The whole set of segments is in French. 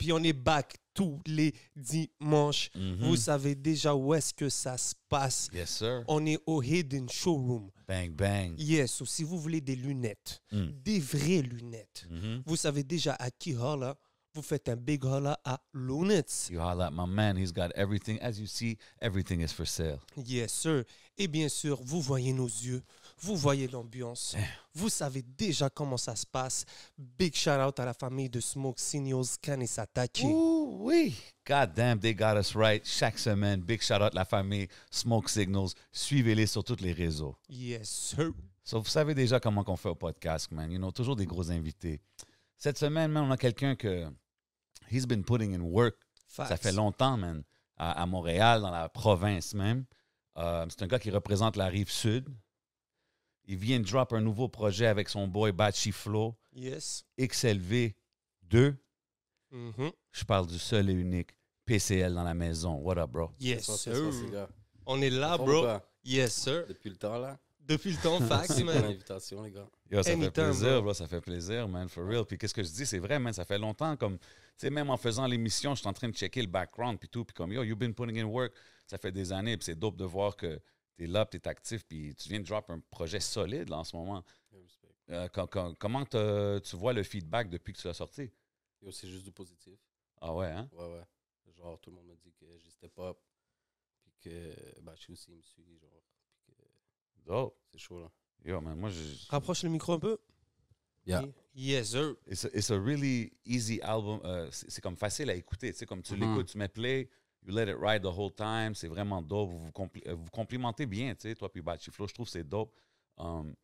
Puis on est back tous les dimanches. Mm-hmm. Vous savez déjà où est-ce que ça se passe. Yes, sir. On est au Hidden Showroom. Bang, bang. Yes, ou si vous voulez des lunettes, mm. des vraies lunettes, mm-hmm. vous savez déjà à qui holla. Vous faites un big holla à Lunettes. You my man, he's got everything. As you see, everything is for sale. Yes, sir. Et bien sûr, vous voyez nos yeux. Vous voyez l'ambiance. Eh. Vous savez déjà comment ça se passe. Big shout out à la famille de Smoke Signals, Kan oui. God damn, they got us right. Chaque semaine, big shout out à la famille Smoke Signals. Suivez-les sur tous les réseaux. Yes, sir. vous savez déjà comment on fait au podcast, man. You know, toujours des gros invités. Cette semaine, man, on a quelqu'un que. He's been putting in work. Ça fait longtemps, man. À, Montréal, dans la province même. Euh, c'est un gars qui représente la rive sud, il vient de drop un nouveau projet avec son boy Batchy Flow. Yes. XLV 2. Mm-hmm. Je parle du seul et unique PCL dans la maison. What up, bro? Yes, sir. On est là, bro. Yes, sir. Depuis le temps, là. Depuis le temps, fax, man. invitation, les gars. ça fait plaisir, Ça fait plaisir, man, for real. Puis qu'est-ce que je dis, c'est vrai, man, ça fait longtemps, comme, tu sais, même en faisant l'émission, je suis en train de checker le background, puis tout, puis comme, yo, you've been putting in work. Ça fait des années, puis c'est dope de voir que tu là, tu es actif, puis tu viens de drop un projet solide en ce moment. Euh, comment tu vois le feedback depuis que tu l'as sorti? C'est juste du positif. Ah ouais, hein? Ouais, ouais. Genre, tout le monde m'a dit que j'étais step puis que bah, je aussi, il me suit, genre. C'est chaud, là. Yo, man, moi, je... Rapproche le micro un peu. Yeah. Yes, sir. It's a, really easy album. Euh, c'est comme facile à écouter. Tu sais, comme tu mm-hmm. l'écoutes, tu mets play, You let it ride the whole time. C'est vraiment dope. Vous vous, euh, complimentez bien, tu sais, toi puis Bachiflo, Je trouve que c'est dope. Um,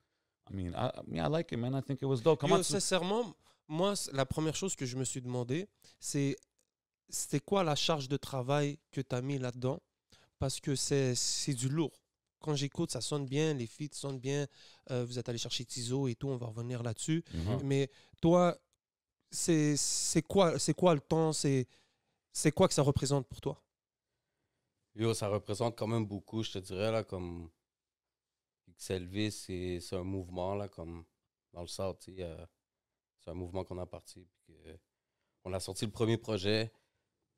I mean, I, mean, I like it, man. I think it was dope. Sincèrement, moi, la première chose que je me suis demandé, c'est c'était quoi la charge de travail que tu as mis là-dedans? Parce que c'est du lourd. Quand j'écoute, ça sonne bien, les feats sonnent bien. Euh, vous êtes allé chercher Tizo et tout, on va revenir là-dessus. Mm-hmm. Mais toi, c'est quoi, quoi le temps? C'est quoi que ça représente pour toi? Yo, ça représente quand même beaucoup, je te dirais, là, comme. XLV, c'est, un mouvement, là, comme dans le sort. Euh, c'est un mouvement qu'on a parti. on a sorti le premier projet,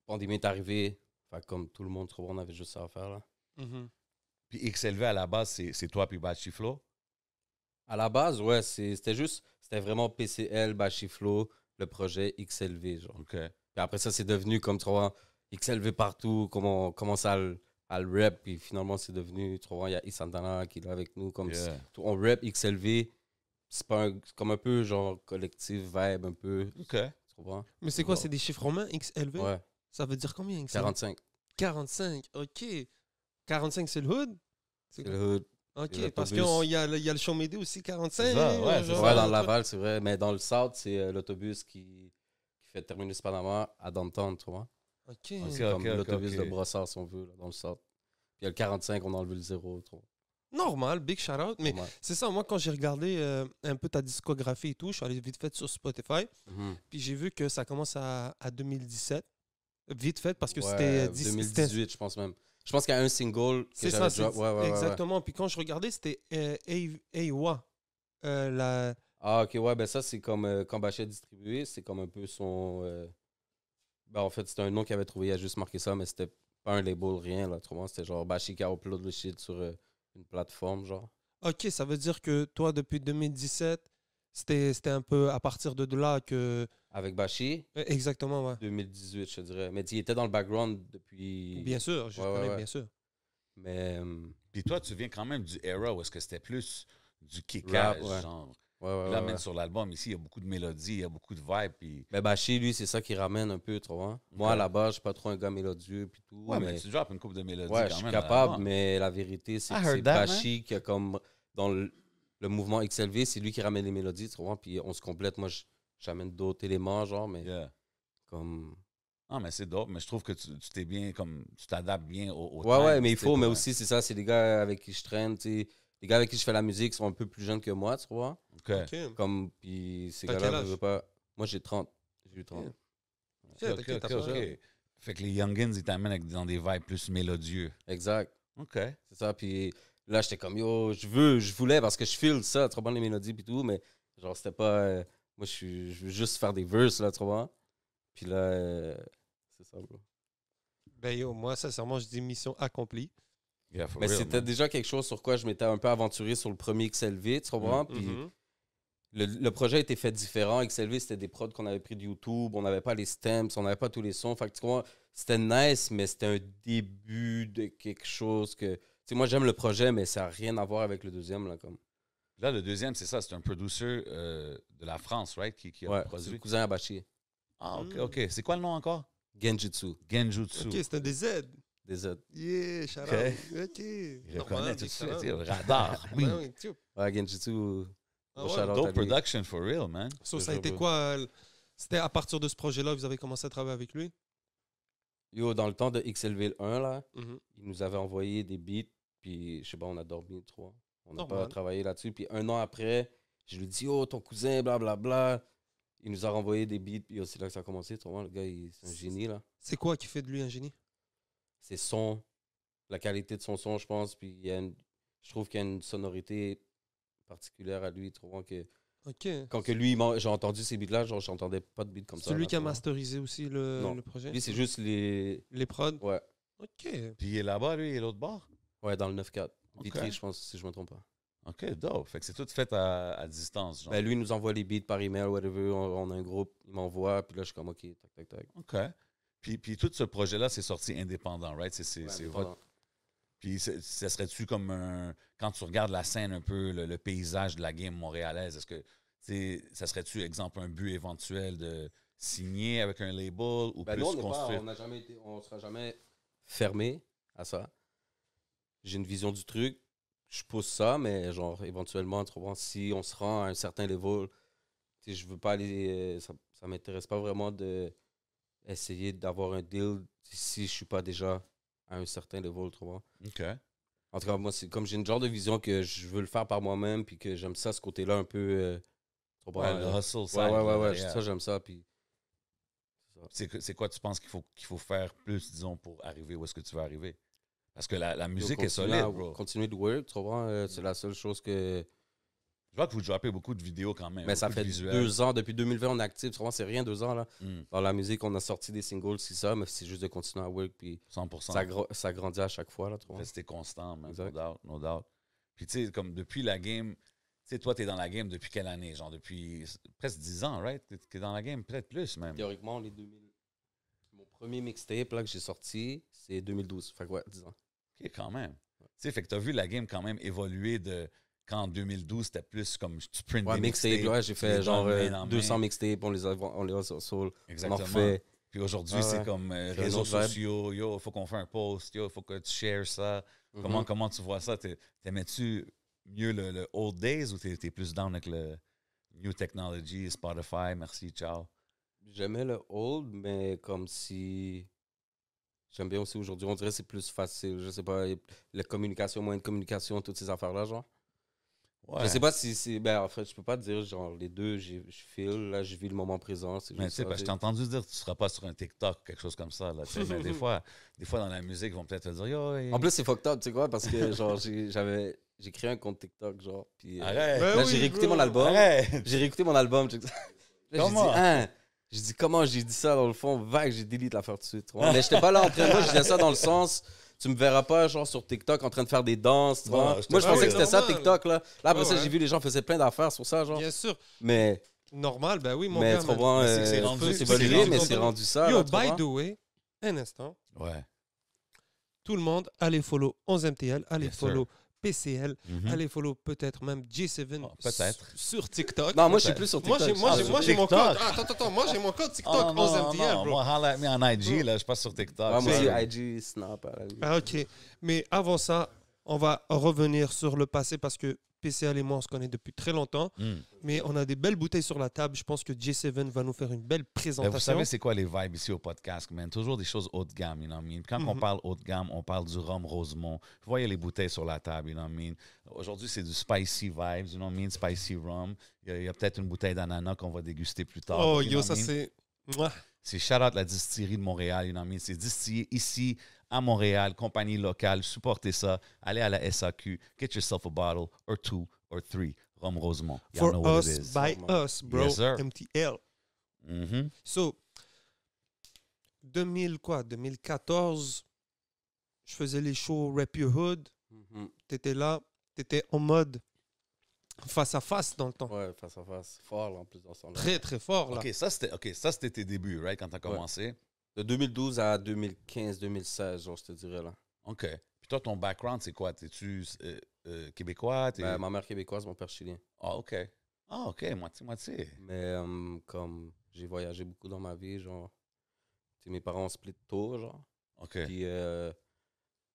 pandémie est arrivée. Enfin, comme tout le monde, on avait juste ça à faire, là. Mm-hmm. Puis XLV, à la base, c'est, toi puis Bachiflo? À la base, ouais, c'était juste, c'était vraiment PCL, Bachiflo, le projet XLV, Puis après ça, c'est devenu comme, trois... XLV partout, comment, commence à, le rap, Puis finalement, c'est devenu, tu vois, il y a Isandana qui est là avec nous. Comme on rap XLV. C'est pas comme un peu genre collectif, vibe un peu. Ok. Mais c'est quoi, c'est des chiffres romains XLV Ouais. Ça veut dire combien XLV 45. 45, ok. 45, c'est le hood C'est le hood. Ok, parce qu'il y, a le Chomédé aussi, 45. ouais, ouais, dans Laval, c'est vrai. Mais dans le South, c'est euh, l'autobus qui, qui fait terminus Panama à downtown, tu vois. OK. C'est comme l'autobus de Brossard, si on veut, dans le sort. Puis il y a le 45, on a enlevé le zéro. Normal, big shout out. Mais c'est ça, moi, quand j'ai regardé euh, un peu ta discographie et tout, je suis allé vite fait sur Spotify. Mhm. Puis j'ai vu que ça commence à, 2017. Vite fait, parce que c'était. 2018, euh, je pense même. Je pense qu'il y a un single. C'est ça, c'est. Ouais, ouais, exactement. Puis quand je regardais, c'était euh, AWA la... Ah, ok, ouais, ben ça, c'est comme Bachet distribué. C'est comme un peu son ben, en fait, c'était un nom qu'il avait trouvé, il a juste marqué ça, mais c'était pas un label, rien, là. c'était genre a upload le shit sur euh, une plateforme, genre. Ok, ça veut dire que toi, depuis 2017, c'était un peu à partir de là que. Avec Bashi e, Exactement, ouais. 2018, je dirais. Mais tu étais dans le background depuis. Bien sûr, je connais, bien sûr. Mais. Euh, Puis toi, tu viens quand même du era où est-ce que c'était plus du kickage, genre. Ouais, ouais, il l'amène sur l'album. Ici, il y a beaucoup de mélodies, il y a beaucoup de vibes. Puis... Mais Bachi, ben, lui, c'est ça qui ramène un peu, trop. vois. Moi, là bas base, je suis pas trop un gars mélodieux. Puis tout, ouais, mais... tu drops une coupe de mélodies. Ouais, je suis capable, mais la vérité, c'est que c'est Bachi qui a comme. Dans le, mouvement XLV, c'est lui qui ramène les mélodies, tu Puis on se complète. Moi, j'amène d'autres éléments, genre, mais. Comme. Ah, mais c'est dope, mais je trouve que tu t'es bien, comme. Tu t'adaptes bien au. au ouais, ouais, mais il faut, mais aussi, c'est ça, c'est les gars avec qui je traîne, tu sais les gars avec qui je fais la musique sont un peu plus jeunes que moi, tu vois. Ok. Comme, puis ces gars-là, je veux pas. Moi, j'ai 30. J'ai eu 30. fait que les Youngins, ils t'amènent dans des vibes plus mélodieux. Exact. OK. C'est ça. Puis là, j'étais comme, yo, je veux, je voulais parce que je file ça, trop bien les mélodies puis tout, mais genre, c'était pas. Euh, moi, je, veux juste faire des verses, là, tu vois. Puis là, euh, c'est ça, bro. Ben yo, moi, sincèrement, je dis mission accomplie mais c'était déjà quelque chose sur quoi je m'étais un peu aventuré sur le premier XLV, tu comprends? Mm-hmm, Puis mm-hmm. le, projet était fait différent. XLV, c'était des prods qu'on avait pris de YouTube, on n'avait pas les stems, on n'avait pas tous les sons. Fait que, c'était nice, mais c'était un début de quelque chose que. Tu sais, moi, j'aime le projet, mais ça n'a rien à voir avec le deuxième, là, comme. Là, le deuxième, c'est ça, c'est un producer euh, de la France, right, qui, qui a produit. le cousin Abachi. Ah, OK, mm. OK. C'est quoi le nom encore? Genjutsu. Genjutsu. OK, c'était des Z autres Yeah, shout OK. E je reconnais tout Radar. oui. Ben ouais, ah dope production for real, man. ça a été quoi euh, C'était à partir de ce projet-là vous avez commencé à travailler avec lui Yo, dans le temps de XLV1, là, mm-hmm. il nous avait envoyé des beats, puis je sais pas, on a dormi trois. On n'a pas travaillé là-dessus. Puis un an après, je lui dis, oh, ton cousin, blablabla. Bla, bla. Il nous a renvoyé des beats, puis c'est là que ça a commencé. le gars, c'est un génie, là. C'est quoi qui fait de lui un génie c'est sons, la qualité de son son, je pense. Puis il y a je trouve qu'il y a une sonorité particulière à lui, trouvant que. ok Quand que lui, j'ai entendu ces beats-là, genre, j'entendais pas de beats comme ça. C'est qui a masterisé aussi le, le projet Lui, c'est juste les. Les prods Ouais. Ok. Puis il est là-bas, lui, et l'autre bord? Ouais, dans le 9-4. Vitry, je pense, si je me trompe pas. OK, dope. Fait que c'est tout fait à, distance. Ben, lui, nous envoie les beats par email, whatever. On, on a un groupe, il m'envoie, puis là, je suis comme, OK, tac, tac, tac. OK. Puis, tout ce projet-là, c'est sorti indépendant, right? C'est vrai. Puis ça serait-tu comme un. Quand tu regardes la scène un peu, le, paysage de la game montréalaise, est-ce que ça serait-tu, exemple, un but éventuel de signer avec un label ou ben plus non, on jamais été... on ne sera jamais fermé à ça. J'ai une vision du truc. Je pousse ça, mais genre, éventuellement, si on se rend à un certain level, je veux pas aller. Euh, ça, ça m'intéresse pas vraiment de essayer d'avoir un deal si je ne suis pas déjà à un certain niveau, tu OK. En tout cas, moi, c'est comme j'ai une genre de vision que je veux le faire par moi-même, puis que j'aime ça, ce côté-là un peu. Euh, hustle, ça. Ouais, ouais, ouais, ça, j'aime ça. Puis. C'est quoi tu penses qu'il faut, qu'il faut faire plus, disons, pour arriver où est-ce que tu veux arriver? Parce que la, musique est solide, Continuer de work, tu vois, euh, c'est la seule chose que je vois que vous droppez beaucoup de vidéos quand même. Mais ça fait deux ans. Depuis 2020, on est actif. Souvent, c'est rien, deux ans. là. Hmm. Dans la musique, on a sorti des singles, c'est ça, mais c'est juste de continuer à work. Puis 100%. Ça, ça grandit à chaque fois. là. C'était constant, No doubt, Puis, tu sais, comme depuis la game, tu sais, toi, t'es dans la game depuis quelle année? Genre, depuis presque dix ans, right? T'es dans la game, peut-être plus même. Théoriquement, les 2000. Mon premier mixtape que j'ai sorti, c'est 2012. Fait quoi, ouais, 10 ans. OK, quand même. Tu sais, fait que t'as vu la game quand même évoluer de. Quand en 2012, c'était plus comme tu print des mixtapes. Ouais, j'ai fait genre 200 euh, mixtapes, on les a, on les sur Exactement. On Puis aujourd'hui, c'est comme euh, réseaux sociaux, il faut qu'on fasse un post, il faut que tu shares ça. Mhm. Comment, comment tu vois ça? T'aimais-tu mieux le, old days ou t'es plus down avec le new technology, Spotify, merci, ciao? J'aimais le old, mais comme si. J'aime bien aussi aujourd'hui, on dirait que c'est plus facile, je sais pas, la communication, moyen de communication, toutes ces affaires-là, genre. Ouais. Je sais pas si c'est. Ben, en fait, je peux pas dire, genre, les deux, je file, là, je vis le moment présent. Mais tu sais, je t'ai entendu dire, tu seras pas sur un TikTok, quelque chose comme ça, là. mais des fois, des fois, dans la musique, ils vont peut-être te dire, Yo, En plus, c'est fucked up, tu sais quoi, parce que, genre, j'avais. J'ai créé un compte TikTok, genre. Puis, euh, ben Arrête. j'ai réécouté mon album. J'ai réécouté mon album. comment? j'ai dit, comment j'ai dit ça dans le fond? Vague, j'ai la la tout de suite. Mais j'étais pas là en train moi, je disais ça dans le sens tu me verras pas, genre, sur TikTok en train de faire des danses. Moi, je pensais que c'était ça, TikTok, là. Là, après ça, j'ai vu les gens faisaient plein d'affaires sur ça, genre. Bien sûr. Mais. Normal, ben oui, mon mais, Mais euh, c'est c'est rendu ça. Yo, by the way, un instant. Ouais. Tout le monde, allez follow 11MTL, allez follow PCL. Mhm. Allez follow peut-être même g 7 peut-être. sur TikTok. Non, moi je suis plus sur TikTok. Ah, moi j'ai, mon code. Ah, attends, attends, moi j'ai mon code oh, TikTok oh, 11 Moi, je suis en IG, là, je passe sur TikTok. Moi, moi, c'est IG, Snap. Ah, ok. Mais avant ça, on va revenir sur le passé parce que PCL et moi, on se connaît depuis très longtemps. Hmm. Mais on a des belles bouteilles sur la table. Je pense que J7 va nous faire une belle présentation. Vous savez, c'est quoi les vibes ici au podcast, man? Toujours des choses haut de gamme, you know what I mean? Quand mm-hmm. on parle haut de gamme, on parle du rhum Rosemont. Vous voyez les bouteilles sur la table, you know what I mean? Aujourd'hui, c'est du spicy vibes, you know what I mean? Spicy rum. Il y a, peut-être une bouteille d'ananas qu'on va déguster plus tard. Oh, yo, ça c'est. C'est shout out la distillerie de Montréal, you know what I mean? C'est distillé ici à Montréal, compagnie locale, supportez ça. Allez à la SAQ, get yourself a bottle or two or three. Rome Rosemont. For us, by us, bro. MTL. Mm-hmm. So, 2000 quoi, 2014, je faisais les shows Rap Your Hood. Mm-hmm. T'étais là, t'étais en mode face à face dans le temps. Ouais, face à face. Fort, là, en plus, dans Très, très fort, là. OK, ça, c'était tes débuts, right, quand t'as commencé. De 2012 à 2015-2016, je te dirais là. OK. Puis toi, ton background, c'est quoi? T'es-tu euh, euh, québécois? Ben, ma mère québécoise, mon père chilien. Ah, OK. Ah, OK, moitié-moitié. Mais euh, comme j'ai voyagé beaucoup dans ma vie, genre, mes parents ont split tôt, genre. OK. Puis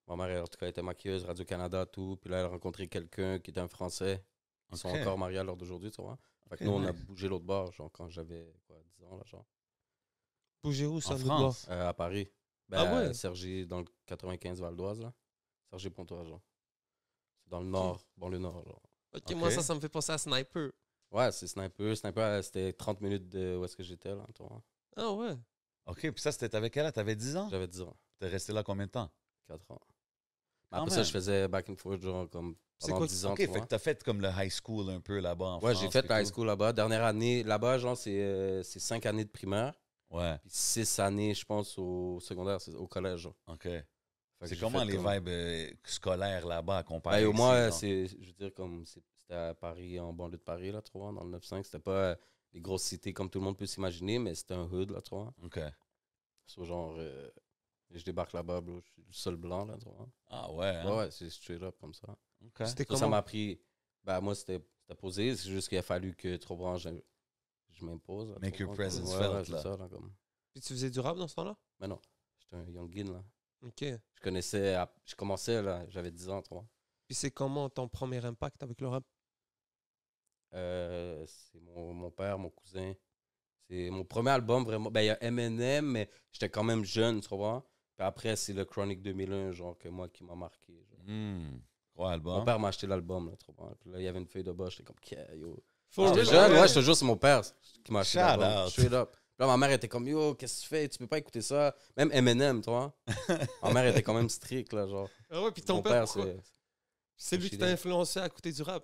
ma mère, en tout cas, était maquilleuse, Radio-Canada, tout. Puis là, elle a rencontré quelqu'un qui était un Français. Ils sont encore mariés à l'heure d'aujourd'hui, tu vois. Fait nous, on a bougé l'autre bord, genre, quand j'avais, quoi, 10 ans, là, genre. Bouger où, en France, euh, à Paris. Ben, ah ouais? Sergi, dans le 95 Val d'Oise, là. Sergi Pontois, genre. C'est dans le nord, bon, le nord, genre. OK, moi, ça, ça me fait penser à Sniper. Ouais, c'est Sniper. Sniper, euh, c'était 30 minutes de où est-ce que j'étais, là, toi. Ah ouais? OK, puis ça, c'était avec elle, t'avais 10 ans? J'avais 10 ans. T'es resté là combien de temps? 4 ans. après ça, je faisais back and forth, genre, comme pendant quoi, 10 ans. OK, fait que t'as fait comme le high school un peu là-bas en ouais, Ouais, j'ai fait le high school là-bas. Dernière année, là-bas, genre, c'est euh, années de primaire. Ouais. Puis six années, je pense, au secondaire, au collège. OK. C'est comment les vibes euh, scolaires là-bas comparé ben, Au moins, c'est, je veux dire, comme c'était à Paris, en banlieue de Paris, là, dans le 9-5. C'était pas les euh, grosses cités comme tout le monde peut s'imaginer, mais c'était un hood, là, tu OK. genre, euh, je débarque là-bas, je suis le seul blanc, là, tu Ah hein? ouais? Ouais, c'est straight up comme ça. OK. Ça m'a pris. bah moi, c'était, posé, c'est juste qu'il a fallu que, trop branches je m'impose. Make your presence tu faisais du rap dans ce temps-là? Mais non, j'étais un youngin, là. OK. Je connaissais, je commençais, là, j'avais 10 ans, 3. Puis c'est comment ton premier impact avec le rap? Euh, c'est mon, père, mon cousin. C'est mon premier album, vraiment. Ben, il y a M&M, mais j'étais quand même jeune, tu vois. Puis après, c'est le Chronic 2001, genre, que moi, qui m'a marqué. Genre. Hmm, mon père m'a acheté l'album, là, trop Puis là, il y avait une feuille de bas, j'étais comme, yo, J'étais jeune, ouais, je te jure, c'est mon père qui m'a acheté l'album. Shout-out! up. Là, ma mère était comme, yo, qu'est-ce que tu fais? Tu peux pas écouter ça. Même Eminem, toi. ma mère était quand même stricte, là, genre. Ah ouais, puis ton père, c'est. C'est lui qui t'a influencé à écouter du rap.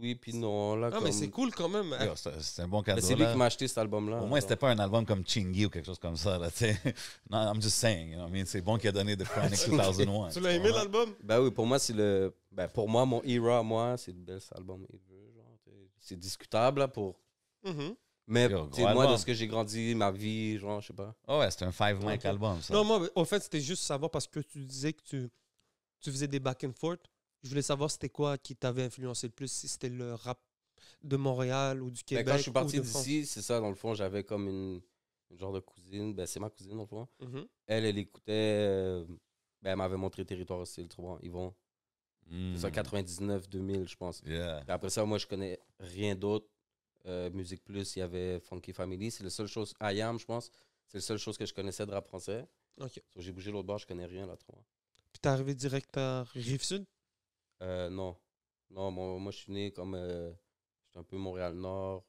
Oui, puis non. Là, ah, mais c'est cool quand même. C'est un bon cadeau. C'est lui qui m'a acheté cet album-là. Au moins, c'était pas un album comme Chingy ou quelque chose comme ça. Là, tu sais. non, I'm just saying. You know, I mean, c'est bon qu'il a donné The Chronic 2001. tu l'as aimé l'album? Ben oui, pour moi, c'est le. Ben, pour moi, mon era, moi, c'est le best album c'est discutable hein, pour. Mm-hmm. Mais moi, de ce que j'ai grandi, ma vie, genre, je sais pas. Oh ouais, c'était un five link album. Ça. Non, moi, en fait, c'était juste savoir parce que tu disais que tu, tu faisais des back and forth. Je voulais savoir c'était quoi qui t'avait influencé le plus, si c'était le rap de Montréal ou du Québec. quand je suis parti d'ici, c'est ça, dans le fond, j'avais comme une, genre de cousine. Ben, c'est ma cousine, dans le fond. Mm-hmm. Elle, elle écoutait. Euh, ben, elle m'avait montré Territoire aussi, le ils vont c'est ça, 99, hmm. 2000, je pense. Après ça, moi, je connais rien d'autre. Euh, Musique Plus, il y avait Funky Family. C'est la seule chose. I je pense. C'est la seule chose que je connaissais de rap français. j'ai bougé l'autre bord, je connais rien là, trop. Puis t'es arrivé direct à Rive-Sud euh, Non. Non, moi, je suis né comme. Euh, j'étais un peu Montréal-Nord.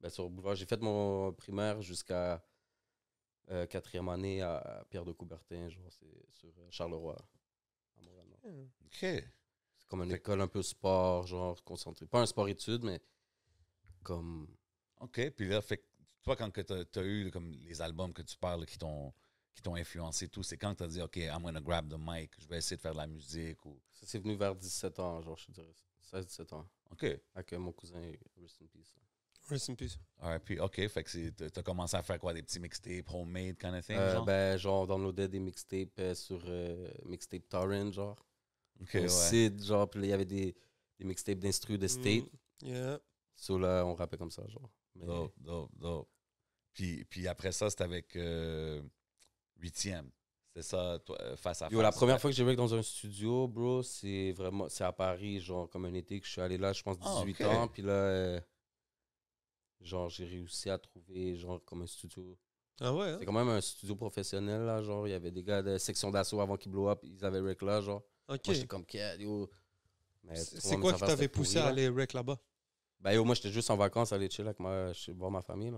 Ben, sur boulevard. J'ai fait mon primaire jusqu'à quatrième année à Pierre de Coubertin, genre, c'est sur Charleroi, hmm. OK comme une école un peu sport, genre concentré. Pas un sport-études, mais comme. OK, puis là, fait toi, quand tu as, eu comme, les albums que tu parles qui t'ont qui t'ont influencé tout, c'est quand tu as dit, OK, I'm gonna grab the mic, je vais essayer de faire de la musique ou... Ça, c'est venu vers 17 ans, genre, je dirais. 16-17 ans. OK. Avec euh, mon cousin, Rest in Peace. Rest in peace. puis OK, fait que as commencé à faire quoi, des petits mixtapes, homemade kind of thing, euh, genre? Ben, genre, on des mixtapes euh, sur Mixtape Torrent, genre. Okay, genre, il y avait des, des mixtapes d'instru de mm. State. yeah. là, on rappait comme ça, genre. Dope, dope, dope. Puis, puis après ça, c'était avec 8e. Euh, c'est ça, euh, face à La première fois que j'ai vécu dans un studio, bro, c'est vraiment, c'est à Paris, genre, comme un été que je suis allé là, je pense 18 ah, ans. Puis là, euh, genre, j'ai réussi à trouver, genre, comme un studio. Ah ouais? Hein? C'est quand même un studio professionnel, là, genre, il y avait des gars de section d'assaut avant qu'ils blow up, ils avaient Rec là, genre. Moi, j'étais comme, C'est quoi qui t'avait poussé à aller rec là-bas? Ben, moi, j'étais juste en vacances, aller chiller avec ma, voir ma famille,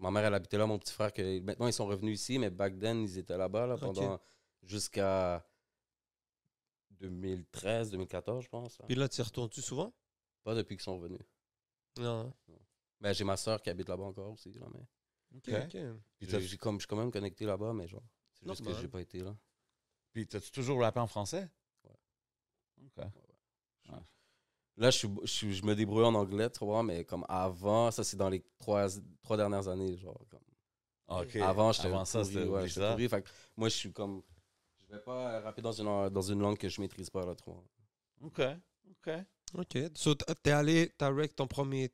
Ma mère, elle habitait là, mon petit frère, maintenant, ils sont revenus ici, mais back then, ils étaient là-bas, là, pendant jusqu'à 2013, 2014, je pense. Et Puis là, tu y retournes-tu souvent? Pas depuis qu'ils sont revenus. Non. Mais ben, j'ai ma soeur qui habite là-bas encore aussi, Ok, je suis quand même connecté là-bas, mais genre, c'est juste que bah. j'ai pas été là. Puis, t'as-tu toujours rappé en français? Ouais. OK. Là, je, me débrouille en anglais, tu vois, mais comme avant, ça, c'est dans les trois, dernières années, genre. Comme. OK. Avant, j'étais avant ça, c'était ouais, fait, Moi, je suis comme... Je vais pas rapper dans une, dans une langue que je maîtrise pas, là, vois. OK, OK. OK. So, t'es allé, t'as rec ton premier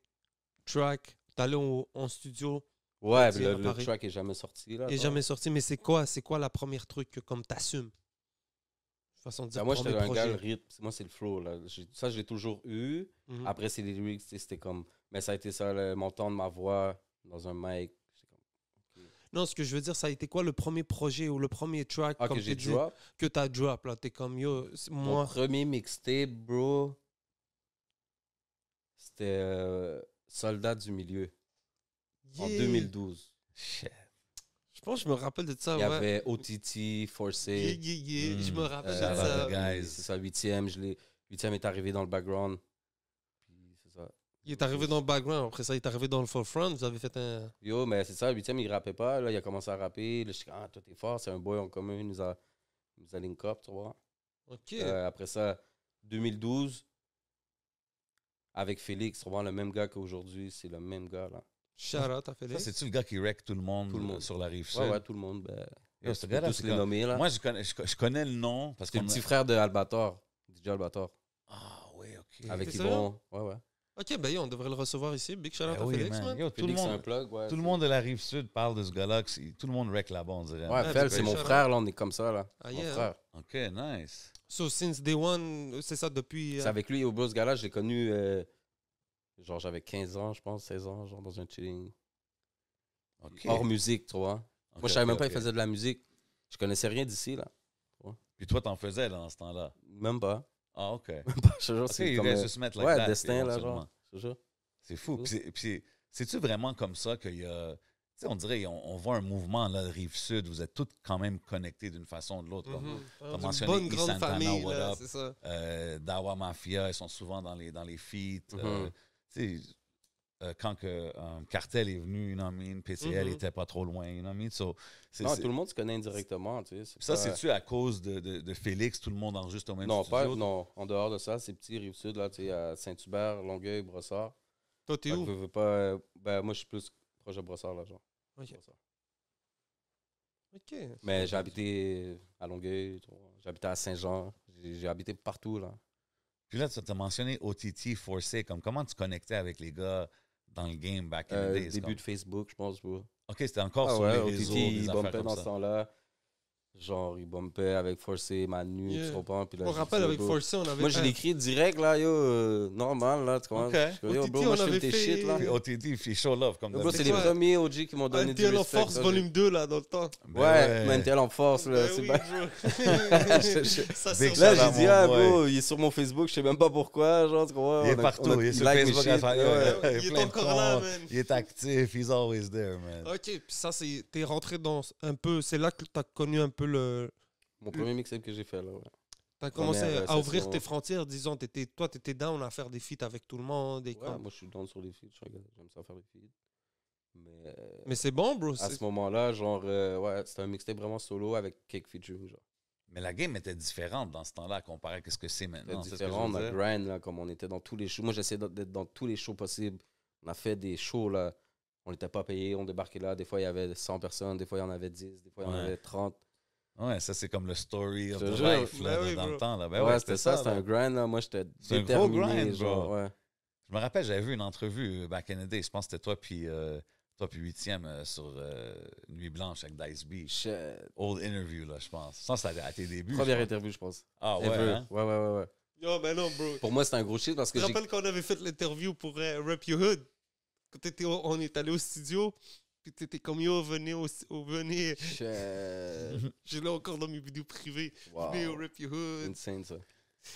track, t'es allé en studio... Ouais, le, le track est jamais sorti, là. Il est jamais sorti, mais c'est quoi, c'est quoi la première truc que, comme, t'assumes? de bah, moi, j'étais un gars, le rythme, moi, c'est le flow. Là. Ça, je l'ai toujours eu. Mhm. Après, c'est les lyrics, c'était comme. Mais ça a été ça, le, montant de ma voix dans un mic. Non, ce que je veux dire, ça a été quoi le premier projet ou le premier track ah, que j'ai as Que t'as drop, là. T'es comme yo. Moi. Mon premier mixtape, bro. C'était euh, Soldat du milieu. En 2012. Shit. Je pense que je me rappelle de ça. Il y avait OTT, Forcé. Je me rappelle euh, de ça. Guys. C'est ça, 8e est arrivé dans le background. Puis c'est ça. Il est arrivé dans le background. Après ça, il est arrivé dans le forefront. Vous avez fait un. Yo, mais c'est ça. 8 Huitième, il rapait pas. Là, il a commencé à rapper. Là, je suis ah, toi, t'es fort. C'est un boy en commun. Il nous a, nous a link up, tu vois. OK. Euh, après ça, 2012, avec Félix, tu le même gars qu'aujourd'hui. C'est le même gars, là. Shout à Félix. Ça, c'est-tu le gars qui wreck tout le monde, sur la rive sud? Ouais, ouais, tout le monde. Ben, Yo, ce gars-là, tous les nommer, là. Moi, je connais, je, connais le nom. parce que le petit frère de Albator, DJ Albator. Ah, ouais, OK. Avec Yvon. Ouais, ouais. Ok, ben on devrait le recevoir ici. Big shout out ben à Félix, man. Yo, Félix, tout le monde, plug, tout le monde de la rive sud parle de ce gars-là. Tout le monde wreck là-bas, on dirait. Ouais, Fel, ben, c'est mon frère, là, on est comme ça, là. Ah, mon frère. Ok, nice. So, since day one, c'est ça depuis. C'est euh, avec lui, au de ce gars-là, je connu. Euh, Genre, j'avais 15 ans, je pense, 16 ans, genre dans un chilling. Hors musique, tu vois. Moi, je savais même pas qu'ils faisaient de la musique. Je connaissais rien d'ici, là. Puis toi, t'en faisais là, en ce temps-là? Même pas. Ah, OK. Même pas, je c'est comme... se mettre ouais, destin, là, genre. C'est fou. Puis c'est-tu vraiment comme ça qu'il y a... Tu sais, on dirait, on, voit un mouvement, là, Rive-Sud, vous êtes tous quand même connectés d'une façon ou de l'autre. Comme mhm. tu Santana, famille, là, ça. Euh, Dawa Mafia, ils sont souvent dans les, dans les feats. Mhm. Euh, sais, euh, quand que euh, Cartel est venu, you know PCL n'était mm-hmm. pas trop loin, you know what I non, tout le monde se connaît indirectement, tu sais. Ça, c'est-tu à cause de, de, Félix, tout le monde en juste au même non, studio? Pas, non, en dehors de ça, c'est petit rives sud là, tu sais, à Saint-Hubert, Longueuil, Brossard. Toi, t'es où? veux pas, euh, ben, moi, je suis plus proche de Brossard, là, genre. OK. Mais j'ai habité à Longueuil, j'habitais à Saint-Jean, j'ai habité partout, là là, tu as mentionné OTT, Forcé, comme comment tu connectais avec les gars dans le game back in the euh, days? Début de Facebook, je pense. Ouais. OK, c'était encore ah sur les réseaux, OTT, ils dans ce temps-là. Genre, il bumpait avec Forcé, Manu, yeah. tu Puis là, on rappelle avec Forcé, on avait. Moi, je l'écris direct, là, yo, euh, normal, là, tu comprends? Ok. Je, yo, bro, moi, là. il show love, comme c'est les premiers OG qui m'ont donné du respect. en Force, volume 2, là, dans le temps. Ben ouais, mental en Force, là, ben c'est ça c'est là, j'ai dit, ah, bro, il est sur mon Facebook, je sais même pas pourquoi, genre, tu Il est partout, il est sur Facebook, il est encore là, man. Il est actif, he's always there, man. Ok, puis ça, t'es rentré dans un peu, c'est là que t'as connu un peu le. Mon premier mixtape que j'ai fait, là, ouais. T'as commencé à ouvrir tes frontières, disons, étais, toi, t'étais down à faire des feats avec tout le monde. Et moi, je suis down sur les feats, j'aime ça faire des feats. Mais, euh, c'est bon, bro. À ce moment-là, genre, euh, ouais, c'était un mixtape vraiment solo avec quelques featuring, genre. Mais la game était différente dans ce temps-là comparé à ce que c'est maintenant. C'était différent, on a grind, comme on était dans tous les shows. Moi, j'essayais d'être dans tous les shows possibles. On a fait des shows, là, on n'était pas payé, on débarquait là. Des fois, il y avait 100 personnes, des fois, il y en avait 10, des fois, il y en avait 30. Ouais, ça, c'est comme le story of the life, là, ben dans le temps. Là. Ben ouais, c'était ça, c'était un grind, là. Moi, j'étais déterminé, un gros grind, genre, bro. Je me rappelle, j'avais vu une entrevue euh, back in the day, je pense que c'était toi, puis... Euh, toi puis huitième euh, sur Nuit Blanche avec Dice B. Old interview, là, je pense. Ça, c'était à tes débuts. Première interview, je pense. Ah ouais, hein? ouais, ouais, ouais, ouais. Yo, ben non, bro. Pour moi, c'était un gros shit parce que. Je rappelle qu'on avait fait l'interview pour euh, Rap Your Hood. Quand on est allé au studio, puis t'étais comme yo, venez au. venez. Je, l'ai encore dans mes vidéos privées. Wow. Venez au Rip Your Hood. Insane ça.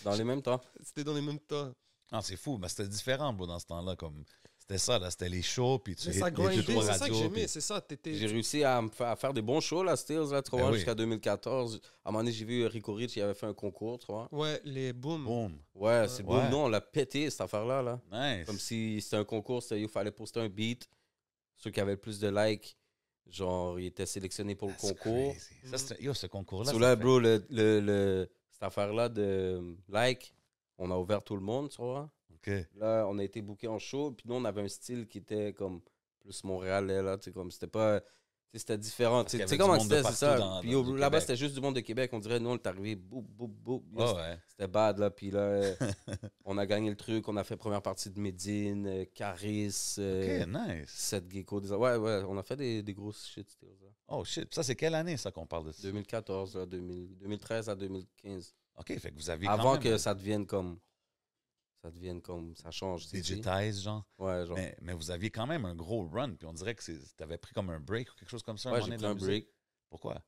Dans les mêmes temps. C'était dans les mêmes temps. Non, c'est fou, mais c'était différent, bro, dans ce temps-là. comme C'était ça, là, c'était les shows, puis tu c'est ça que j'aimais, c'est ça. J'ai réussi à, faire des bons shows, là, Steels, là, tu ben vois, jusqu'à 2014. À un moment donné, j'ai vu Rico Rich, il avait fait un concours, tu vois. Ouais, les Boom. Boom. Ouais, c'est Boom. Non, on l'a pété, cette affaire-là, là. Nice. Comme si c'était un concours, il fallait poster un beat ceux qui avaient le plus de likes, genre, ils étaient sélectionnés pour le concours. Ça, yo, ce concours-là. Sous là, bro, cette affaire-là de euh, likes, on a ouvert tout le monde, tu vois. OK. Là, on a été booké en show, puis nous, on avait un style qui était comme plus montréalais, là, tu sais, comme c'était pas c'était différent. Tu sais comment c'était, c'est ça. Puis là-bas, c'était juste du monde de Québec. On dirait, nous, on est arrivé, boum, boum, boum. c'était bad, là. Puis là, on a gagné le truc. On a fait première partie de Médine, euh, Caris. Euh, OK, nice. Cette Gecko. Ouais, ouais, on a fait des, des grosses shit. Oh, shit. Ça, c'est quelle année, ça, qu'on parle de ça? 2014, 2013 à 2015. OK, fait que vous avez. Avant que ça devienne comme ça devient comme. Ça change. Digitize, genre. Ouais, genre. Mais, vous aviez quand même un gros run, puis on dirait que tu avais pris comme un break ou quelque chose comme ça. Ouais, j'ai pris un break. Pourquoi?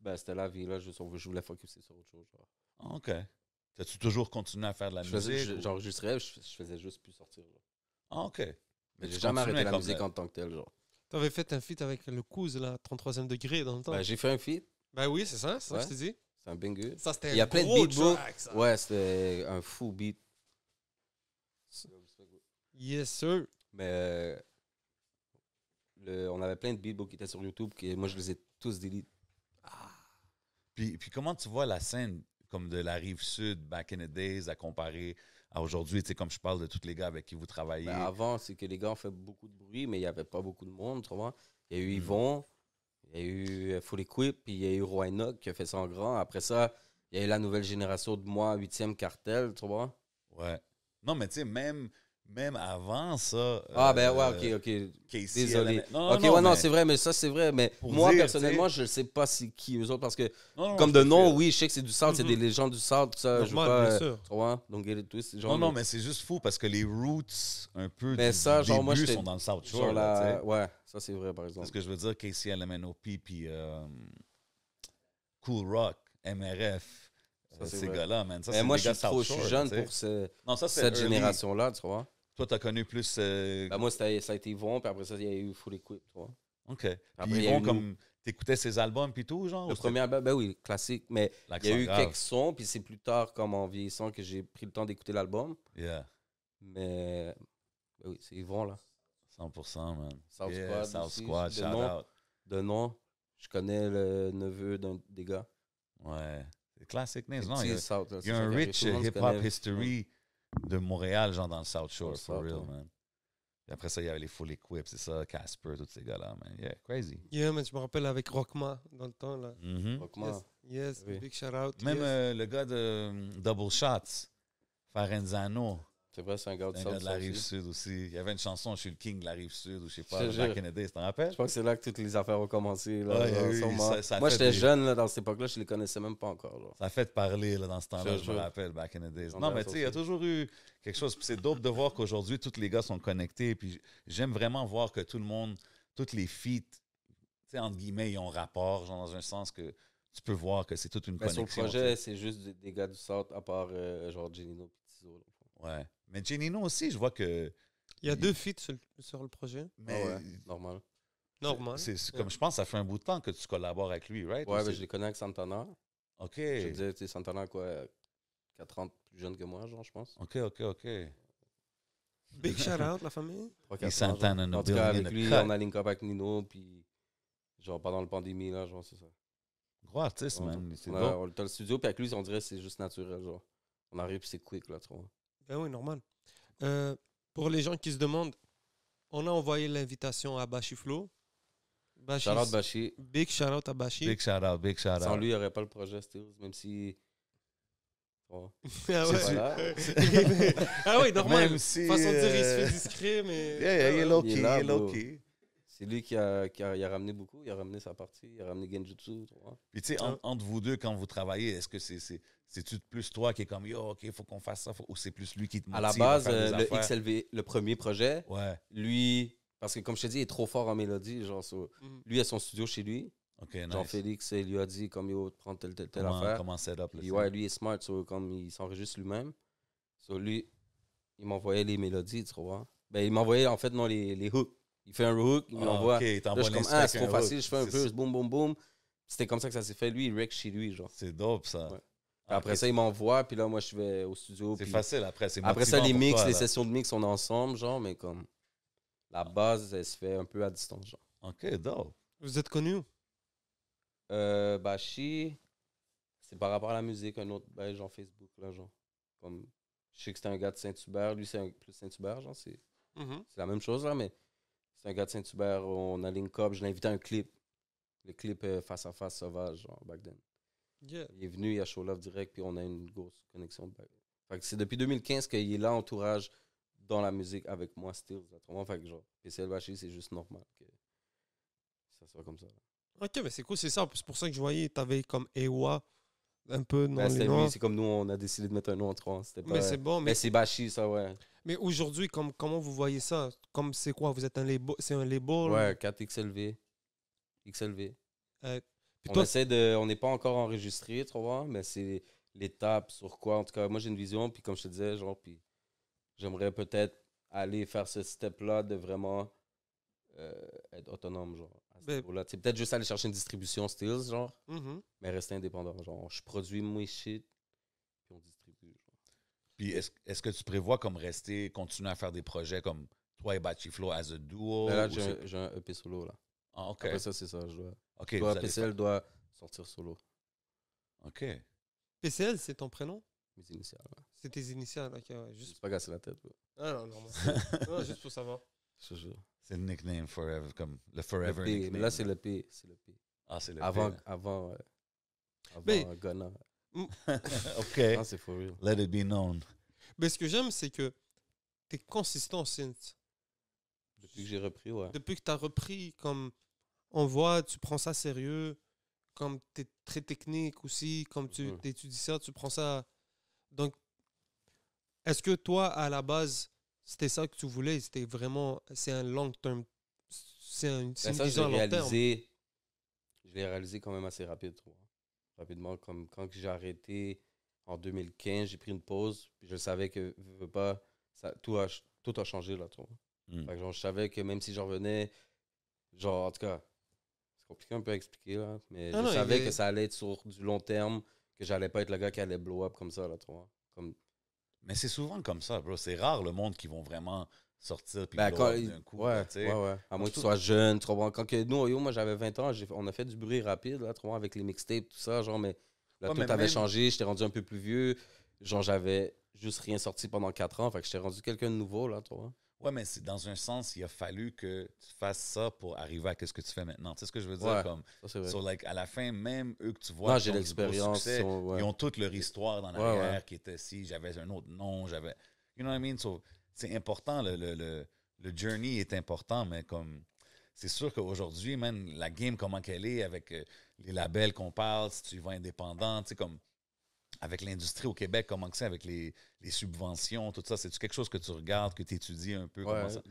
Ben, c'était la vie, là. Je, je voulais focuser sur autre chose, genre. Ah, OK. T'as-tu toujours continué à faire de la musique? Genre, J'enregistrais, je, faisais juste plus sortir, ah, OK. Mais j'ai jamais arrêté la musique en tant que tel, genre. T'avais fait un feat avec le Cous là, 33e degré, dans le temps. Ben, j'ai fait un feat. Ben oui, c'est ça, c'est ça que je te dis. C'est un bingo. Ça, c'était Il y a plein de Ouais, c'était un fou beat. Yes, sir. Mais euh, le, on avait plein de bibos qui étaient sur YouTube que moi, je les ai tous délit ah. Puis, comment tu vois la scène comme de la rive sud, back in the days, à comparer à aujourd'hui, tu sais, comme je parle de tous les gars avec qui vous travaillez. Ben, avant, c'est que les gars ont fait beaucoup de bruit, mais il n'y avait pas beaucoup de monde, tu vois. Il y a eu hmm. Yvon, il y a eu euh, Full Equip, puis il y a eu Roy qui a fait son grands. grand. Après ça, il y a eu la nouvelle génération de moi, 8 cartel, tu vois. Ouais. Non, mais tu sais, même, même avant ça. Ah, ben ouais, euh, ok, ok. Casey Désolé. Non, non, non, c'est vrai, mais ça, c'est vrai. Mais moi, personnellement, je ne sais pas si qui eux autres parce que, comme de nom, oui, je sais que c'est du centre, c'est des mhm. légendes du centre, tout ça. je pas, euh, sûr. non, non, mais c'est juste fou parce que les roots, un peu, mais ça, genre, début moi, sont dans le South Shore. La... ouais, ça, c'est vrai, par exemple. Parce que je veux dire, Casey LMNOP, puis euh, Cool Rock, MRF ces gars-là, man. Ça, mais moi, je, suis trop, jeune pour cette génération-là, tu vois. Toi, t'as connu plus. Euh, ben, moi, ça a été Yvon, puis après ça, il y a eu Full Equip, tu vois. OK. Puis après, Yvon, comme. T'écoutais ses albums, puis tout, genre Le premier album, ben oui, classique, mais il y a eu quelques sons, puis c'est plus tard, comme en vieillissant, que j'ai pris le temps d'écouter l'album. Yeah. Mais. Ben oui, c'est Yvon, là. 100%, man. South Squad. South Squad, shout out. De nom, je connais le neveu d'un des gars. Ouais. Classic names. Non, il y a, South, il un rich hip-hop history mm. de Montréal, genre dans le South Shore, for real, man. Et après ça, il y avait les Full Equip, c'est ça, Casper, tous ces gars-là, man. Yeah, crazy. Yeah, mais je me rappelle avec Rockma dans le temps, là. Mm mm-hmm. Rockma. Yes, yes big shout-out. Même euh, le gars de euh, Double Shots, Farenzano. C'est vrai, c'est un gars, de la rive sud aussi. Il y avait une chanson, je suis le king de la rive sud ou je sais pas, Back in the tu t'en rappelles? Je crois que c'est là que toutes les affaires ont commencé. Là, Moi, j'étais jeune là, dans cette époque-là, je les connaissais même pas encore. Ça fait parler là, dans ce temps-là, je, me rappelle, Back in the Days. Non, mais tu sais, il y a toujours eu quelque chose. c'est dope de voir qu'aujourd'hui, tous les gars sont connectés. Puis j'aime vraiment voir que tout le monde, toutes les feats, tu sais, entre guillemets, ils ont rapport, genre dans un sens que tu peux voir que c'est toute une connexion. projet, c'est juste des, gars du sort à part euh, genre Genino Ouais. Mais Nino aussi, je vois que. Il y a deux feats sur, le projet. Mais ah normal. Normal. C'est comme je pense, ça fait un bout de temps que tu collabores avec lui, right? Ouais, mais je le connais avec Santana. OK. Je disais, tu sais, Santana, quoi, 4 ans plus jeune que moi, genre, je pense. OK, OK, OK. Big shout out, la famille. Et Santana, En tout cas, avec lui, on a link up avec Nino, puis genre pendant la pandémie, là, genre, c'est ça. Gros artiste, man. On, bon. on le studio, puis avec lui, on dirait que c'est juste naturel, genre. On arrive, puis c'est quick, là, tu vois. Ben oui, normal. Euh, pour les gens qui se demandent, on a envoyé l'invitation à Bachiflo. Flo. shout out Bashi. Big shout out à Bashi. Big shout out, big shout out. Sans lui, il n'y aurait pas le projet même si. Oh. Ah, ah, oui, normal. Même si, façon dire, il se fait euh, discret, mais. Yeah, il est low-key, il est low-key. C'est lui qui a, qui a, ramené beaucoup, il a ramené sa partie, il a ramené Genjutsu. Tu Puis tu sais, entre vous deux, quand vous travaillez, est-ce que c'est plus toi qui est comme Yo, OK, faut qu'on fasse ça, ou c'est plus lui qui te motive À la base, euh, le XLV, le premier projet, lui, parce que comme je te dis, il est trop fort en mélodie. Genre, mhm. Lui, a son studio chez lui. Jean-Félix il lui a dit comme Yo, prends telle, telle, telle affaire. Comment setup, ouais, lui, il est smart, comme il s'enregistre lui-même. So, lui, il m'envoyait les mélodies, tu vois. Ben, il m'envoyait en fait non les, les hooks il fait un hook, il m'envoie. Ah, ok, comme, ah, c'est trop facile, je fais un peu, boum, boum, boum. C'était comme ça que ça s'est fait, lui, il wreck chez lui, genre. C'est dope, ça. Ah, après ça, il m'envoie, puis là, moi, je vais au studio. C'est facile après, c'est Après ça, les mix, les sessions de mix, on est ensemble, genre, mais comme la base, elle se fait un peu à distance, genre. Ok, dope. Vous êtes connus où euh, bah, c'est par rapport à la musique, un autre ben, genre Facebook, là, genre. Comme, je sais que c'est un gars de Saint-Hubert, lui, c'est plus Saint-Hubert, genre, c'est mm-hmm. c'est la même chose, là, mais un gars de Saint-Hubert, on a Linkop, Je l'ai invité à un clip. Le clip Face à Face Sauvage, genre, back then. Il est venu, il a show love direct, puis on a une grosse connexion. c'est depuis 2015 qu'il est là, entourage, dans la musique avec moi, Steels. Autrement, fait que genre, c'est juste normal que ça soit comme ça. Ok, mais c'est cool, c'est ça. C'est pour ça que je voyais, t'avais comme Ewa un peu ben, non C'est comme nous, on a décidé de mettre un nom en trois. Pas... Ben, mais c'est bon. Mais, c'est ça, ouais. Mais aujourd'hui, comme, comment vous voyez ça Comme c'est quoi Vous êtes un label C'est un label Ouais, 4 XLV. XLV. Euh, on essaie de. On n'est pas encore enregistré, tu mais c'est l'étape sur quoi. En tout cas, moi, j'ai une vision, puis comme je te disais, genre, puis j'aimerais peut-être aller faire ce step-là de vraiment euh, être autonome, genre. C'est ben peut-être juste aller chercher une distribution style, genre, mm-hmm. mais rester indépendant. Genre, je produis mes shit, puis est-ce que tu prévois comme rester, continuer à faire des projets comme toi et Batchiflo as a duo? Ben là, j'ai un, EP e solo, là. Ah, OK. Après ça, c'est ça. Je dois, je PCL doit sortir solo. OK. PCL, c'est ton prénom? Mes initiales, C'est tes initiales, OK, Juste... pour pas casser la tête, Ah non, non, non juste pour savoir. C'est le nickname forever, comme le forever le nickname. Mais là, c'est le P. C'est le P. Ah, c'est le P. Avant, avant, avant OK. Ah, Let it be known. Mais ce que j'aime, c'est que t'es consistant, Synth. Depuis que j'ai repris, ouais. Depuis que t'as repris, comme on voit, tu prends ça sérieux, comme t'es très technique aussi, comme tu mhm. étudies ça, tu prends ça. Donc, est-ce que toi, à la base, c'était ça que tu voulais? C'était vraiment. C'est un long term. C'est un, ben, une ça, vision réalisé. Je l'ai réalisé quand même assez rapide, toi rapidement. Comme quand j'ai arrêté en 2015, j'ai pris une pause, puis je savais que je pas, ça, tout, a, tout a changé là, hmm. je savais que même si j'en revenais, genre, en tout cas, c'est compliqué un peu à expliquer, là, mais je savais que ça allait être sur du long terme, que j'allais pas être le gars qui allait blow up comme ça, là, tu Comme... Mais c'est souvent comme ça, bro. C'est rare le monde qui vont vraiment sortir puis ben, quand d'un coup. À moins que tu sois jeune, trop bon Quand nous, moi, j'avais 20 ans, on a fait du bruit rapide, là, avec les mixtapes, tout ça, genre, mais là, tout avait changé changé, j'étais rendu un peu plus vieux, genre, j'avais juste rien sorti pendant 4 ans, fait que j'étais rendu quelqu'un de nouveau, là, tu Ouais, mais c'est dans un sens, il a fallu que tu fasses ça pour arriver à ce que tu fais maintenant. C'est ce que je veux dire? comme, so, like, à la fin, même eux que tu vois, l'expérience, ils ont toute leur histoire dans la ouais, qui était si j'avais un autre nom, j'avais. You know what I mean? c'est important, le, journey est important, mais comme c'est sûr qu'aujourd'hui, même la game, comment qu'elle est avec euh, les labels qu'on parle, si tu vas indépendant, tu comme avec l'industrie au Québec, comment c'est avec les, subventions, tout ça? C'est-tu quelque chose que tu regardes, que tu étudies un peu? Ouais, ça?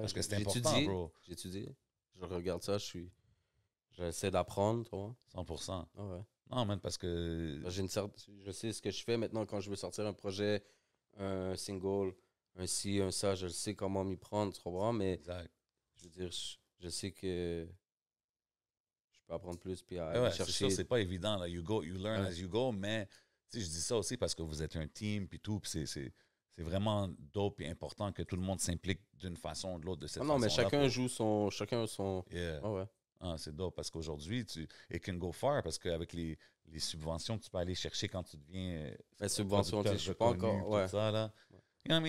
Parce que c'est important, bro. J'étudie, je regarde ça, je suis. J'essaie d'apprendre, toi. 100 ah Non, même parce que. Une je sais ce que je fais maintenant quand je veux sortir un projet, un single, un ci, un ça, je sais comment m'y prendre, trop Mais je veux dire, je, sais que je peux apprendre plus puis à chercher. C'est pas évident, là. You, go, you learn as you go, mais je dis ça aussi parce que vous êtes un team puis tout, c'est. vraiment dope et important que tout le monde s'implique d'une façon ou de l'autre de cette non, ah façon. Non, mais chacun joue son. Chacun son. Ah ah, c'est dope parce qu'aujourd'hui, tu it can go far parce qu'avec les, les subventions tu peux aller chercher quand tu deviens. Euh, les euh, subventions, je ne sais pas encore. Ouais. Ça, là,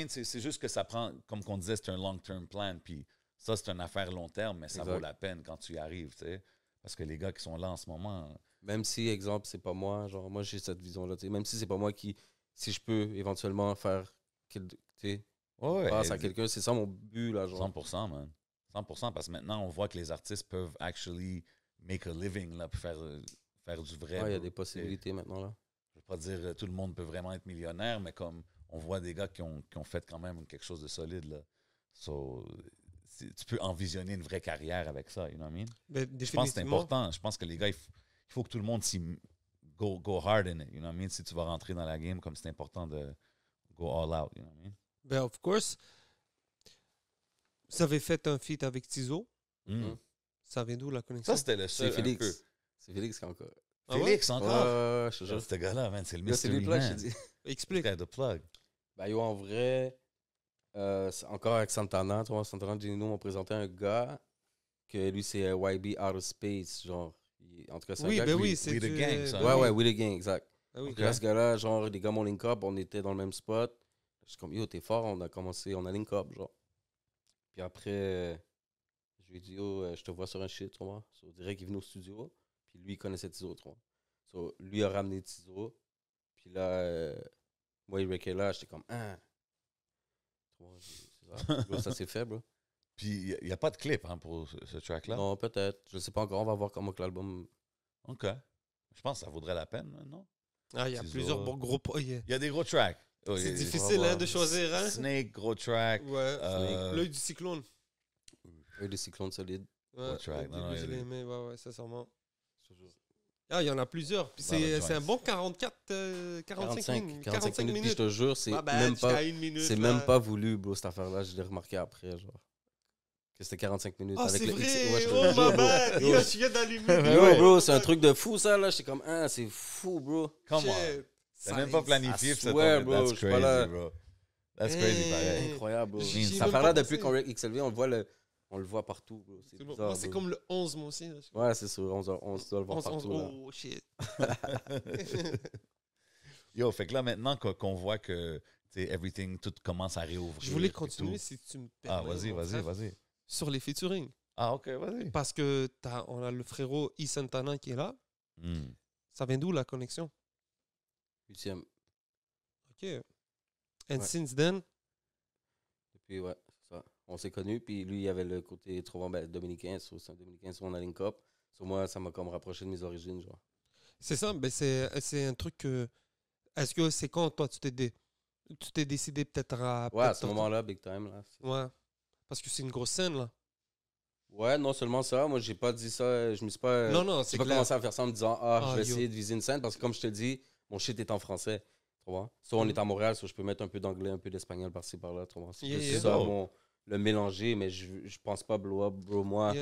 c'est juste que ça prend, comme qu'on disait, c'est un long-term plan. Puis ça, c'est une affaire long terme, mais ça vaut la peine quand tu y arrives, tu sais. Parce que les gars qui sont là en ce moment. Même si, exemple, c'est pas moi, genre, moi, j'ai cette vision-là, tu sais. Même si c'est pas moi qui. Si je peux éventuellement faire. Tu sais. Ouais, passe à quelqu'un, c'est ça mon but, là, genre. 100%, man. 100%, parce que maintenant, on voit que les artistes peuvent actually make a living, là, pour faire, du vrai. il y a des possibilités maintenant, là. Je veux pas dire euh, tout le monde peut vraiment être millionnaire, mais comme on voit des gars qui ont, qui ont, fait quand même quelque chose de solide. Là. So, tu peux envisionner une vraie carrière avec ça, you know what I mean? Ben, je pense que c'est important. Je pense que les gars, il faut, que tout le monde s'y go, go hard in it, you know what I mean? Si tu vas rentrer dans la game, comme c'est important de go all out, you know what I mean? Ben, of course. Vous avez fait un feat avec Tizo. Mm. Mm. Ça vient d'où la connexion? Ça, c'était le seul. C'est Félix. C'est Félix qui encore. Félix encore? gars-là, c'est le mystery man. Explique. The plug. Ben, yo, en vrai, euh, encore avec Santana, tu vois, Santana Gino m'a présenté un gars que lui, c'est euh, YB of Space, genre. En tout cas, c'est oui, gars ben oui, c'est the Gang, euh, ça. Ouais, ouais, We the Gang, exact. Donc, ah là, ce gars-là, genre, les gars m'ont link up, on était dans le même spot. Je suis comme, yo, t'es fort, on a commencé, on a link up, genre. Puis après, je lui ai dit, yo, je te vois sur un shit, tu vois. dirait direct, il venu au studio, puis lui, il connaissait Tizo, tu vois. So, lui a ramené Tizo, puis là, moi, Rick là, j'étais comme, ah. ça, c'est faible. Puis, il n'y a, pas de clip hein, pour ce, track-là? Non, peut-être. Je ne sais pas encore. On va voir comment que l'album. OK. Je pense que ça vaudrait la peine, hein, non? Ah, il y a plusieurs gros, gros... Il y a des gros tracks. c'est difficile hein, de choisir. Hein? Snake, gros track. Ouais. Euh... L'œil du cyclone. L'œil du cyclone solide. Ouais, gros track. Non, aimé, ouais, ouais, sincèrement. Toujours. Ah, il y en a plusieurs. Bah, c'est un bon 44, 45, 45, minutes. 45 minutes, je te jure, c'est bah, bah, même, pas, même pas voulu, bro, cette affaire-là. Je l'ai remarqué après, genre. Que c'était 45 minutes. oh, c'est le... vrai! Ouais, oh, ma mère! Yo, je Yo, bro, c'est un truc de fou, ça, là. J'étais comme, ah, c'est fou, bro. Come on. T'as même pas planifié, ça affaire-là. That's crazy, bro. That's Incroyable, bro. Ça fait là depuis qu'on XLV, on voit le on le voit partout. C'est comme le 11, moi aussi. Ouais, c'est sûr, 11 11 le voir partout. oh shit. Yo, fait que là, maintenant qu'on voit que tu sais, everything, tout commence à réouvrir. Je voulais continuer si tu me ah, permets. Ah, vas-y, vas-y, vas-y. Sur les featuring. Ah, ok, vas-y. Parce que on a le frérot I Santana qui est là. Hmm. Ça vient d'où la connexion 8e Ok. And since then, depuis, ouais on s'est connus. Puis lui, il avait le côté trouvant ben, dominicain. Sur, dominicain, so, on a moi, ça m'a comme rapproché de mes origines. genre. C'est ça, mais ben, c'est un truc que. Est-ce que c'est quand toi, tu t'es décidé peut-être à. Ouais, à ce moment-là, big time. Là, ouais. Parce que c'est une grosse scène, là. Ouais, non seulement ça, moi j'ai pas dit ça, je me suis pas, non, non, c'est pas clair. commencé à faire ça en me disant ah, ah je vais essayer de viser une scène parce que comme je te dis, mon shit est en français, tu vois. Soit on est mm. à Montréal, soit je peux mettre un peu d'anglais, un peu d'espagnol par-ci par-là, tu vois le mélanger, mais je, je pense pas bro, moi.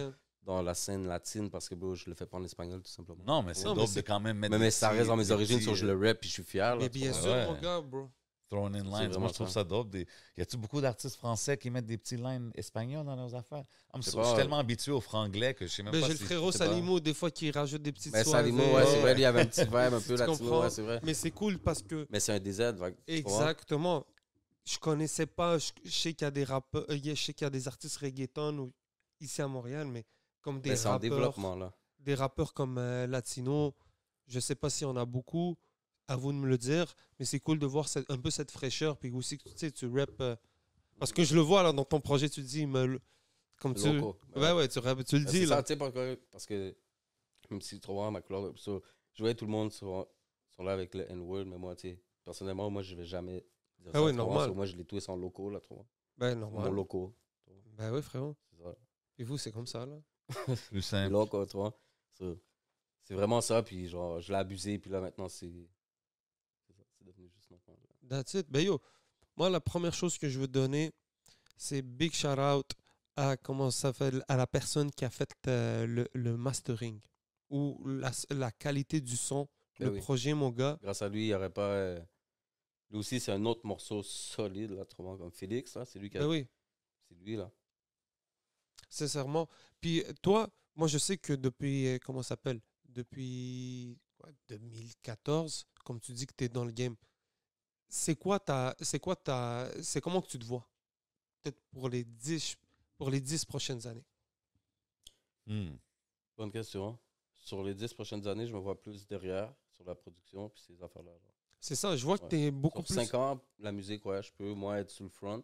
Dans la scène latine, parce que bro, je le fais pas en espagnol, tout simplement. Non, mais c'est dope quand même mettre. Mais, mais ça reste dans mes origines, sur je le rap, puis je suis fier. mais bien sûr, mon gars, bro. Thrown in lines. Moi, je trouve ça dope. il Y a-tu beaucoup d'artistes français qui mettent des petits lines espagnols dans leurs affaires? je suis tellement habitué au franglais que je sais même mais J'ai le frérot Salimo, des fois, qui rajoute des petites lines. Salimo, ouais, c'est vrai, il y avait un petit verbe un peu latino, ouais, c'est vrai. Mais c'est cool parce que. Mais c'est un désert. Exactement je connaissais pas, je, sais qu'il y a des rappeurs, euh, je sais qu'il y a des artistes reggaeton ici à Montréal, mais comme des rappeurs. développement, là. Des rappeurs comme euh, Latino, je sais pas si on a beaucoup, à vous de me le dire, mais c'est cool de voir cette, un peu cette fraîcheur, puis aussi que tu sais, tu rap. Euh, parce que je le vois là dans ton projet, tu dis, comme tu. Ouais, ouais, tu, tu le ah, dis là. Ça, parce, que, parce que même si trop ma couleur, je voyais tout le monde sur, sont là avec le N-word, mais moi, tu sais, personnellement, moi, je vais jamais ah oui, normal. moi, je l'ai tous en locaux, là, trop. Ben, normal. En locaux. Ben oui, frérot. ça. Et vous, c'est comme ça, là. Plus simple. Le quoi, tu vois. C'est vraiment ça, puis genre, je l'ai abusé, puis là, maintenant, c'est. C'est devenu juste normal. That's it. Ben yo, moi, la première chose que je veux donner, c'est big shout out à, comment ça s'appelle, à la personne qui a fait euh, le, le, mastering ou la, la qualité du son. Ben le projet, mon gars. Grâce à lui, il n'y aurait pas. Euh, lui aussi, c'est un autre morceau solide, là, trop comme Félix, C'est lui qui a. Ben oui. C'est lui, là. Sincèrement. Puis toi, moi, je sais que depuis. Euh, comment ça s'appelle Depuis 2014, comme tu dis que tu es dans le game. C'est quoi ta. C'est quoi ta. C'est comment que tu te vois Peut-être pour les 10 pour les 10 prochaines années? Hmm. Bonne question. Hein. Sur les 10 prochaines années, je me vois plus derrière, sur la production, puis ces affaires-là. C'est ça, je vois que t'es tu es beaucoup plus... plus. 5 ans, la musique, ouais, je peux, moi, être sur le front.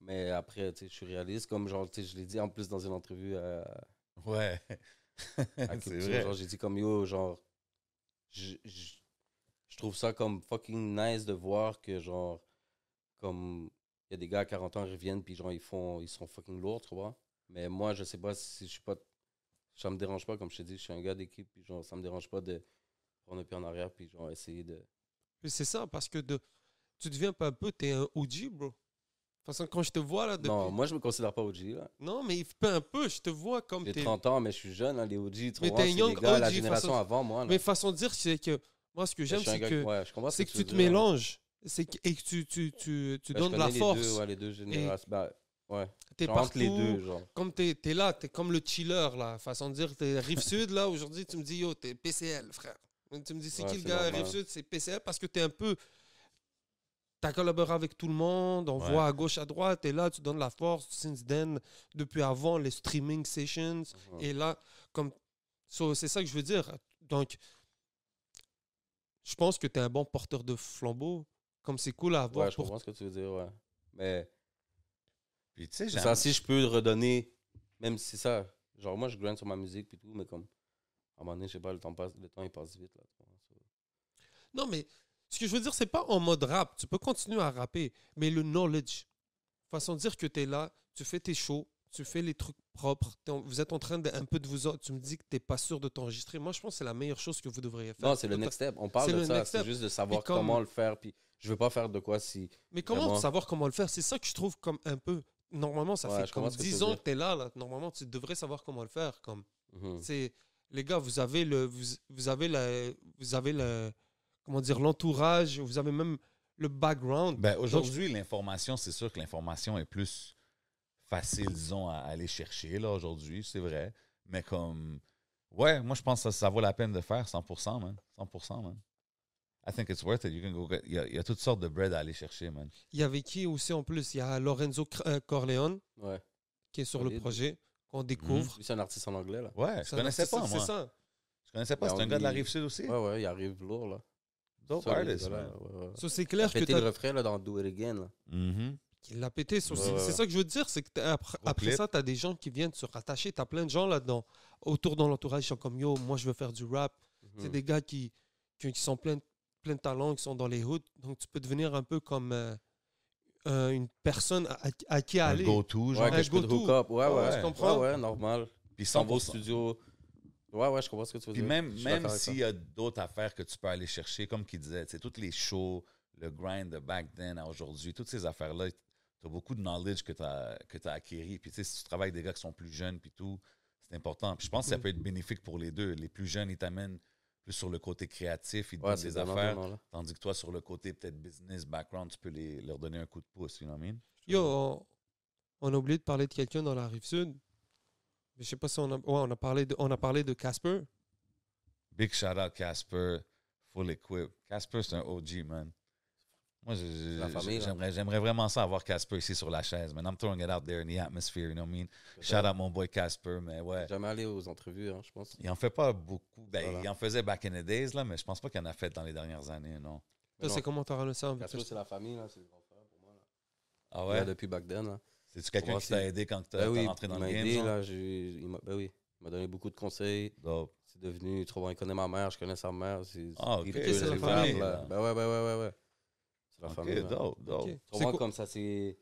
Mais après, tu sais, je suis réaliste. Comme genre, tu sais, je l'ai dit en plus dans une entrevue à. Ouais. C'est vrai. genre, j'ai dit comme yo, genre, je, trouve ça comme fucking nice de voir que, genre, comme, il y a des gars à 40 ans, qui reviennent, puis genre, ils font, ils sont fucking lourds, tu vois. Mais moi, je sais pas si je suis pas. Ça me dérange pas, comme je t'ai dit, je suis un gars d'équipe, puis genre, ça me dérange pas de prendre un pied en arrière, puis genre, essayer de c'est ça, parce que de, tu deviens pas un peu, t'es un OG, bro. De toute façon, quand je te vois là. Depuis... Non, moi je me considère pas OG là. Non, mais pas un peu, je te vois comme. J'ai 30 ans, mais je suis jeune, les OG, tu Mais t'es young la génération façon... avant moi. Mais façon de dire, c'est que. Moi, ce que j'aime, c'est que, ouais, que, que, tu te mélanges c'est que, et que tu, tu, tu, tu donnes de la force. Deux, ouais, les deux générations. Bah, ouais. T'es partout. Les deux, genre. Comme t'es es là, t'es comme le chiller, là. Façon de dire, t'es rive sud, là. Aujourd'hui, tu me dis, yo, t'es PCL, frère. Tu me dis, c'est gars C'est PCL parce que tu es un peu. Tu as collaboré avec tout le monde, on voit à gauche, à droite, et là, tu donnes la force. Since then, depuis avant, les streaming sessions. Uh-huh. Et là, comme. c'est ça que je veux dire. Donc, je pense que tu es un bon porteur de flambeau. Comme c'est cool à avoir. je comprends ce que tu veux dire, ouais. Mais. Puis, tu sais, ça, si je peux redonner, même si ça. Genre, moi, je grind sur ma musique, et tout, mais comme à un moment donné, je sais pas, le temps, passe, passe vite. non, mais ce que je veux dire, c'est pas en mode rap. Tu peux continuer à rapper, mais le knowledge, façon de dire que tu es là, tu fais tes shows, tu fais les trucs propres, vous êtes en train de, un peu de vous tu me dis que tu n'es pas sûr de t'enregistrer. Moi, je pense que c'est la meilleure chose que vous devriez faire. Non, c'est le next step. On parle de ça, c'est juste de savoir comment le faire. Puis je veux pas faire de quoi si. Mais comment savoir comment le faire C'est ça que je trouve comme un peu. Normalement, ça fait comme 10 ans que tu es là, là, Normalement, tu devrais savoir comment le faire. Comme. Mhm. C'est les gars, vous avez le, vous, avez vous avez le, comment dire, l'entourage, vous avez même le background. Ben, aujourd'hui, l'information, c'est sûr que l'information est plus facile, disons, à aller chercher, là, aujourd'hui, c'est vrai. Mais comme, ouais, moi, je pense que ça, vaut la peine de faire 100%, man. 100%, man. I think it's worth it. You can go il, y a, toutes sortes de bread à aller chercher, man. Il y avait qui aussi en plus Il y a Lorenzo euh, Corleone qui est sur le projet qu'on découvre. C'est un artiste en anglais, là. Ouais, je connaissais pas, moi. C'est ça. Je connaissais pas. Ben, c'est un gars de la Rive-Sud aussi. Ouais, ouais, il arrive lourd, là. Dope artist, c'est clair que pété le refrain, là, dans Do It Again, là. Mm-hmm. Il l'a pété. c'est ça que je veux dire, c'est que après, ça, ça, t'as des gens qui viennent se rattacher. T'as plein de gens là-dedans. Autour dans l'entourage, ils sont comme, yo, moi, je veux faire du rap. Mhm. C'est des gars qui, qui, sont pleins plein de talents, qui sont dans les hoods. Donc, tu peux devenir un peu comme... Euh, euh, une personne à, qui aller. Un go-to, Ouais, comprends? Ouais, normal. Puis sans vos studios. Ouais, ouais, je comprends ce que tu veux dire. même, même s'il y a d'autres affaires que tu peux aller chercher, comme qu'il disait, c'est toutes les shows, le grind de back then à aujourd'hui, toutes ces affaires-là, tu as beaucoup de knowledge que tu as, que as acquéri. Puis tu sais, si tu travailles avec des gars qui sont plus jeunes, puis tout, c'est important. Puis je pense que ça mm. peut être bénéfique pour les deux. Les plus jeunes, ils t'amènent sur le côté créatif, ils te des affaires. tandis que toi, sur le côté peut-être business, background, tu peux leur donner un coup de pouce, you know on, a oublié de parler de quelqu'un dans la rive sud. Je sais pas si on a, ouais, parlé de, on a parlé de Casper. Big shout out Casper, full equip. Casper, c'est un OG, man. Moi, j'aimerais vraiment ça avoir Casper ici sur la chaise, man. I'm throwing it out there in the atmosphere, you know what I mean? Shout out mon boy Casper, mais ouais. Jamais allé aux entrevues, hein, je pense. Il en fait pas beaucoup. Ben, il en faisait back in the days, là, mais je pense pas qu'il en a fait dans les dernières années, non. Toi, c'est comment t'as ça? Casper, c'est la famille, là, c'est le grand frère pour moi, là. Ah ouais? depuis back then, là. C'est-tu quelqu'un qui t'a aidé quand tu ben oui, rentré dans le game? Aidé, là, il ben oui, il m'a donné beaucoup de conseils. C'est devenu trop bon. Il connaît ma mère, je connais sa mère. C'est, ah, ok, c'est la famille. Là. Ben, ben ouais, ouais, ouais, ouais la famille. Hein. comme ça, c'est.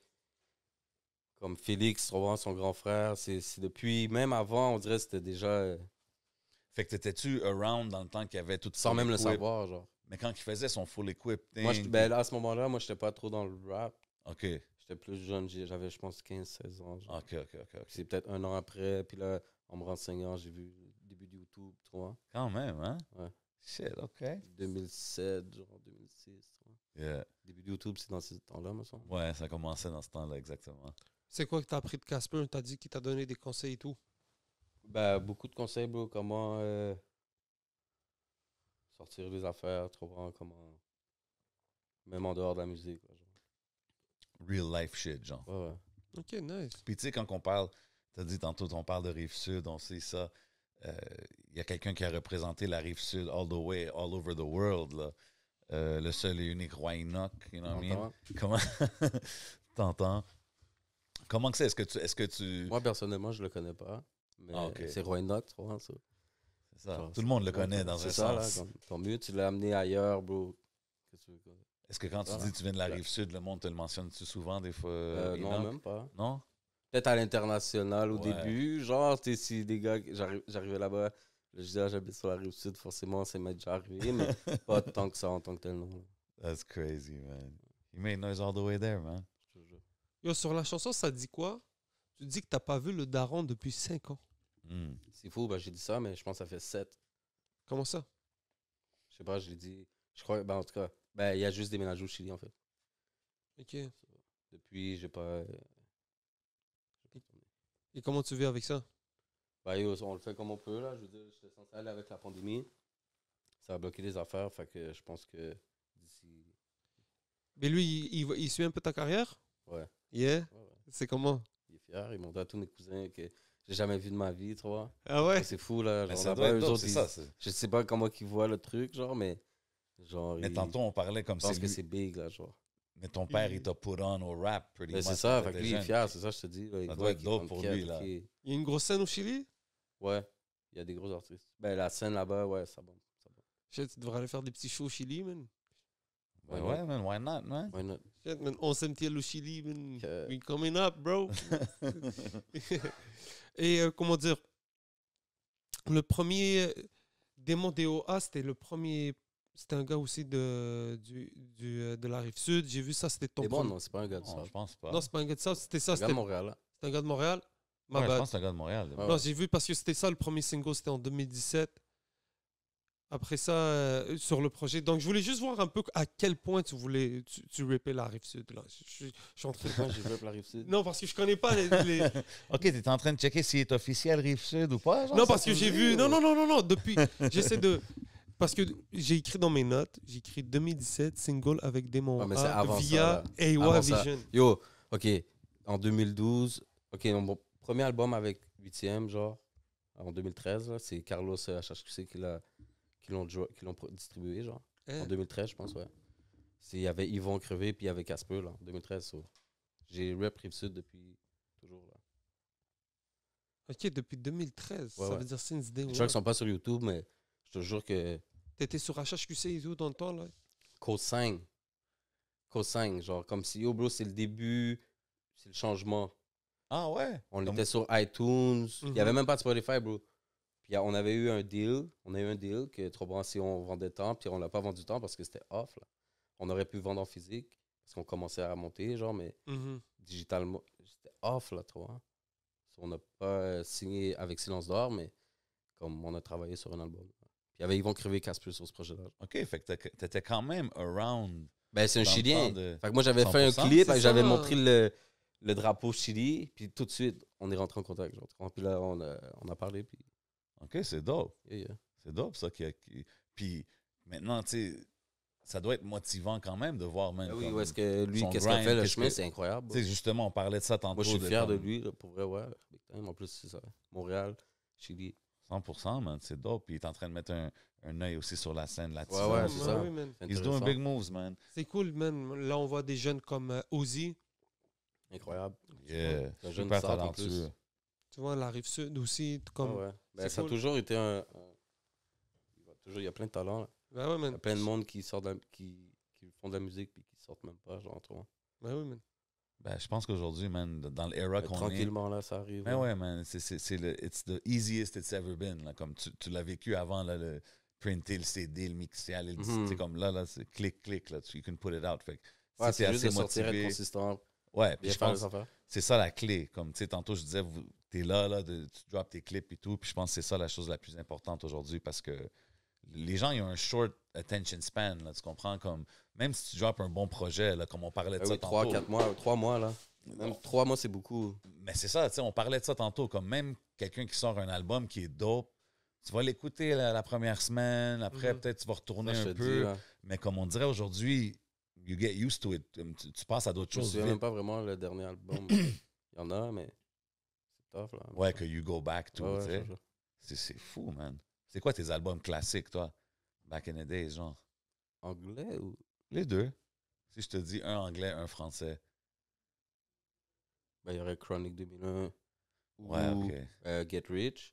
Comme Félix, trouvant son grand frère, c'est depuis. Même avant, on dirait que c'était déjà. Euh, fait que t'étais-tu around dans le temps qu'il y avait tout ça, Sans même le savoir, genre. Mais quand il faisait son full equip, ben, à ce moment-là, moi, j'étais pas trop dans le rap. OK, J'étais plus jeune, j'avais, je pense, 15-16 ans. OK, OK, OK. C'est peut-être un an après, puis là, en me renseignant, j'ai vu le début du YouTube, tu Quand même, hein? Ouais. Shit, OK. 2007, genre 2006, tu Début de YouTube, c'est dans ce temps-là, me Ouais, ça commençait dans ce temps-là, exactement. C'est quoi que tu as appris de Casper tu as dit qu'il t'a donné des conseils et tout Ben, beaucoup de conseils, bro. Comment euh, sortir des affaires, trouver comment. Même en dehors de la musique. Real life shit, genre. Ouais, ouais. Ok, nice. Puis tu sais, quand on parle, t'as dit tantôt, on parle de Rive-Sud, on sait ça. Il euh, y a quelqu'un qui a représenté la Rive-Sud all the way, all over the world, là. Euh, le seul et unique roi Enoch, you know Comment t'entends? Comment que c'est? Est-ce que tu, est-ce que tu... Moi, personnellement, je le connais pas. Mais ah, c'est Roy Enoch, tu Tout le monde le connaît dans ce sens. tant mieux, tu l'as amené ailleurs, bro. Est-ce que quand tu ah. dis que tu viens de la rive sud, le monde te le mentionne-tu souvent des fois? Euh, euh, non, même pas. Non? Peut-être à l'international au début. Genre, si des gars, j'arrivais là-bas, je dis, ah, j'habite sur la rive sud, forcément, c'est m'est déjà arrivé, mais pas tant que ça en tant que tel, nom. That's crazy, man. You made noise all the way there, man. Yo, sur la chanson, ça dit quoi Tu dis que t'as pas vu le daron depuis 5 ans. Hmm. C'est fou, bah j'ai dit ça, mais je pense que ça fait 7. Comment ça Je sais pas, je l'ai dit. Je crois, ben, en tout cas, ben, il a juste déménagé au Chili, en fait. Ok. Depuis, j'ai pas. Euh, Et comment tu vis avec ça bah, on le fait comme on peut, là. Je veux dire, censé aller avec la pandémie. Ça a bloqué les affaires, fait que je pense que d'ici. Mais lui, il, il, suit un peu ta carrière Ouais. Yeah. ouais, C'est comment Il est fier, il montre à tous mes cousins que j'ai jamais vu de ma vie, tu vois. Ah ouais C'est fou, là. Genre, ça sais pas comment ils voient le truc, genre, mais. Genre, mais tantôt, on parlait comme ça. Je pense que c'est big, là, genre. Mais ton père, il t'a put on au rap, pretty ben, C'est ça, lui, il est fier, c'est ça, je te dis. il doit être dope pour lui, là. Il y a une grosse scène au Chili Ouais, il y a des gros artistes. Ben, la scène là-bas, ouais, ça va. Ça tu devrais aller faire des petits shows au Chili, man. Ben ouais, man, why not, man? Why not? Shit, man, on au Chili, man. We coming up, bro. Et euh, comment dire? Le premier démon DOA, c'était le premier. C'était un gars aussi de, du, du, euh, de la rive sud. J'ai vu ça, c'était ton. C'est bon, non, c'est pas un gars de ça. je pense pas. Non, c'est pas un gars de ça, c'était ça. C'était Montréal. C'est C'était un gars de Montréal. Je pense de Montréal. Ah non, j'ai vu parce que c'était ça le premier single, c'était en 2017. Après ça, euh, sur le projet. Donc, je voulais juste voir un peu à quel point tu voulais tu, tu la rive sud. Je, suis en train de. la rive sud. Non, parce que je connais pas les. ok, tu étais en train de checker si est officiel rive sud ou pas. non, parce que j'ai vu. Non, non, euh? non, non, non. Depuis, j'essaie de. Parce que j'ai écrit dans mes notes, j'ai écrit 2017 single avec Démon ouais, via ça, Vision. Yo, ok, en 2012, ok, bon, premier album avec 8ème, genre, en 2013, c'est Carlos HHQC euh, qui l'a l'ont distribué, genre. Eh. En 2013, je pense, ouais. Il y avait Yvon Crevé, puis il y avait Casper, là, en 2013. J'ai rep Rive Sud depuis toujours, là. Ok, depuis 2013, ça veut dire since day crois qu'ils sont pas sur YouTube, mais je te jure que... T'étais sur HHQC et tout dans le temps, là? co 5. 5, genre, comme si, yo, oh, bro, c'est le début, c'est le changement. Ah ouais? On était sur iTunes. Il n'y avait mm-hmm. même pas de Spotify, bro. Puis euh, on avait eu un deal. On a eu un deal que trop bon, si on vendait tant, puis on l'a pas vendu tant parce que c'était off. On aurait pu vendre en physique parce qu'on commençait à monter, genre, mais mm-hmm. digitalement, c'était off là, trop. Hein. On n'a pas euh, signé avec Silence d'Or, mais comme on a travaillé sur un album. Puis il y avait Yvon Crivé Casper sur ce projet-là. OK, fait que t'étais- quand même around. Ben, c'est un Chilien. Fait que moi, j'avais fait un clip, et j'avais montré le, le drapeau Chili, puis tout de suite, on est rentré en contact. puis là, on a, parlé. Puis... OK, c'est dope. Yeah, C'est dope, ça. Qui Puis maintenant, tu sais, ça doit être motivant quand même de voir même. Ben oui, est-ce que lui, qu'est-ce qu'il fait, le chemin, c'est incroyable. Tu sais, justement, on parlait de ça tantôt. Moi, je suis fier de lui, pour vrai, ouais. En plus, c'est ça. Montréal, Chili. 100%, man, c'est dope. Puis il est en train de mettre un, un œil aussi sur la scène là-dessus. Ouais, ouais, c'est ça. Il se He's doing big move, man. C'est cool, man. Là, on voit des jeunes comme euh, Ozzy Incroyable. Yeah. C'est un jeune Tu vois, la rive sud aussi, comme. Ah ben, ça a toujours été un. Il y a toujours- il y a plein de talents. Ben ouais, Il y a plein de monde qui sortent de qui, qui font de la musique puis qui sortent même pas, genre, toi. Ben oui, man. Ben, je pense qu'aujourd'hui, man, dans l'era ben, qu'on est. Tranquillement, là, ça arrive. Ben ouais, man, c'est- c'est c'est le it's the easiest it's ever been. Là, comme tu, tu l'as vécu avant, là, le printer, le CD, le mixer, le c'est mhm. comme là, là, c'est clic, clic, là, tu, you can put it out. Fait Ouais, si c'est de assez sortir, être Ouais, puis je pense c'est ça la clé. Comme tu sais, tantôt je disais, tu es là, là tu drops tes clips et tout. Puis je pense que c'est ça la chose la plus importante aujourd'hui parce que les gens, ils ont un short attention span. tu comprends? Comme, même si tu drops un bon projet, là, comme on parlait de ben ça tantôt. 3, 4 mois, trois mois, là. Même mois, c'est beaucoup. Mais c'est ça, tu sais, on parlait de ça tantôt. Comme même quelqu'un qui sort un album qui est dope, tu vas l'écouter la, première semaine, après, mhm. peut-être tu vas retourner un peu. mais comme on dirait aujourd'hui, you get used to it. Tu, passes à d'autres choses. Je ne même pas vraiment le dernier album. Il y en a, mais c'est tough. Là, ouais, que you go back to. Ouais, c'est fou, man. C'est quoi tes albums classiques, toi, back in the days, genre Anglais ou Les deux. Si je te dis un anglais, un français. Ben, il y aurait Chronic 2001. Ouais, ou, ok. Euh, get Rich.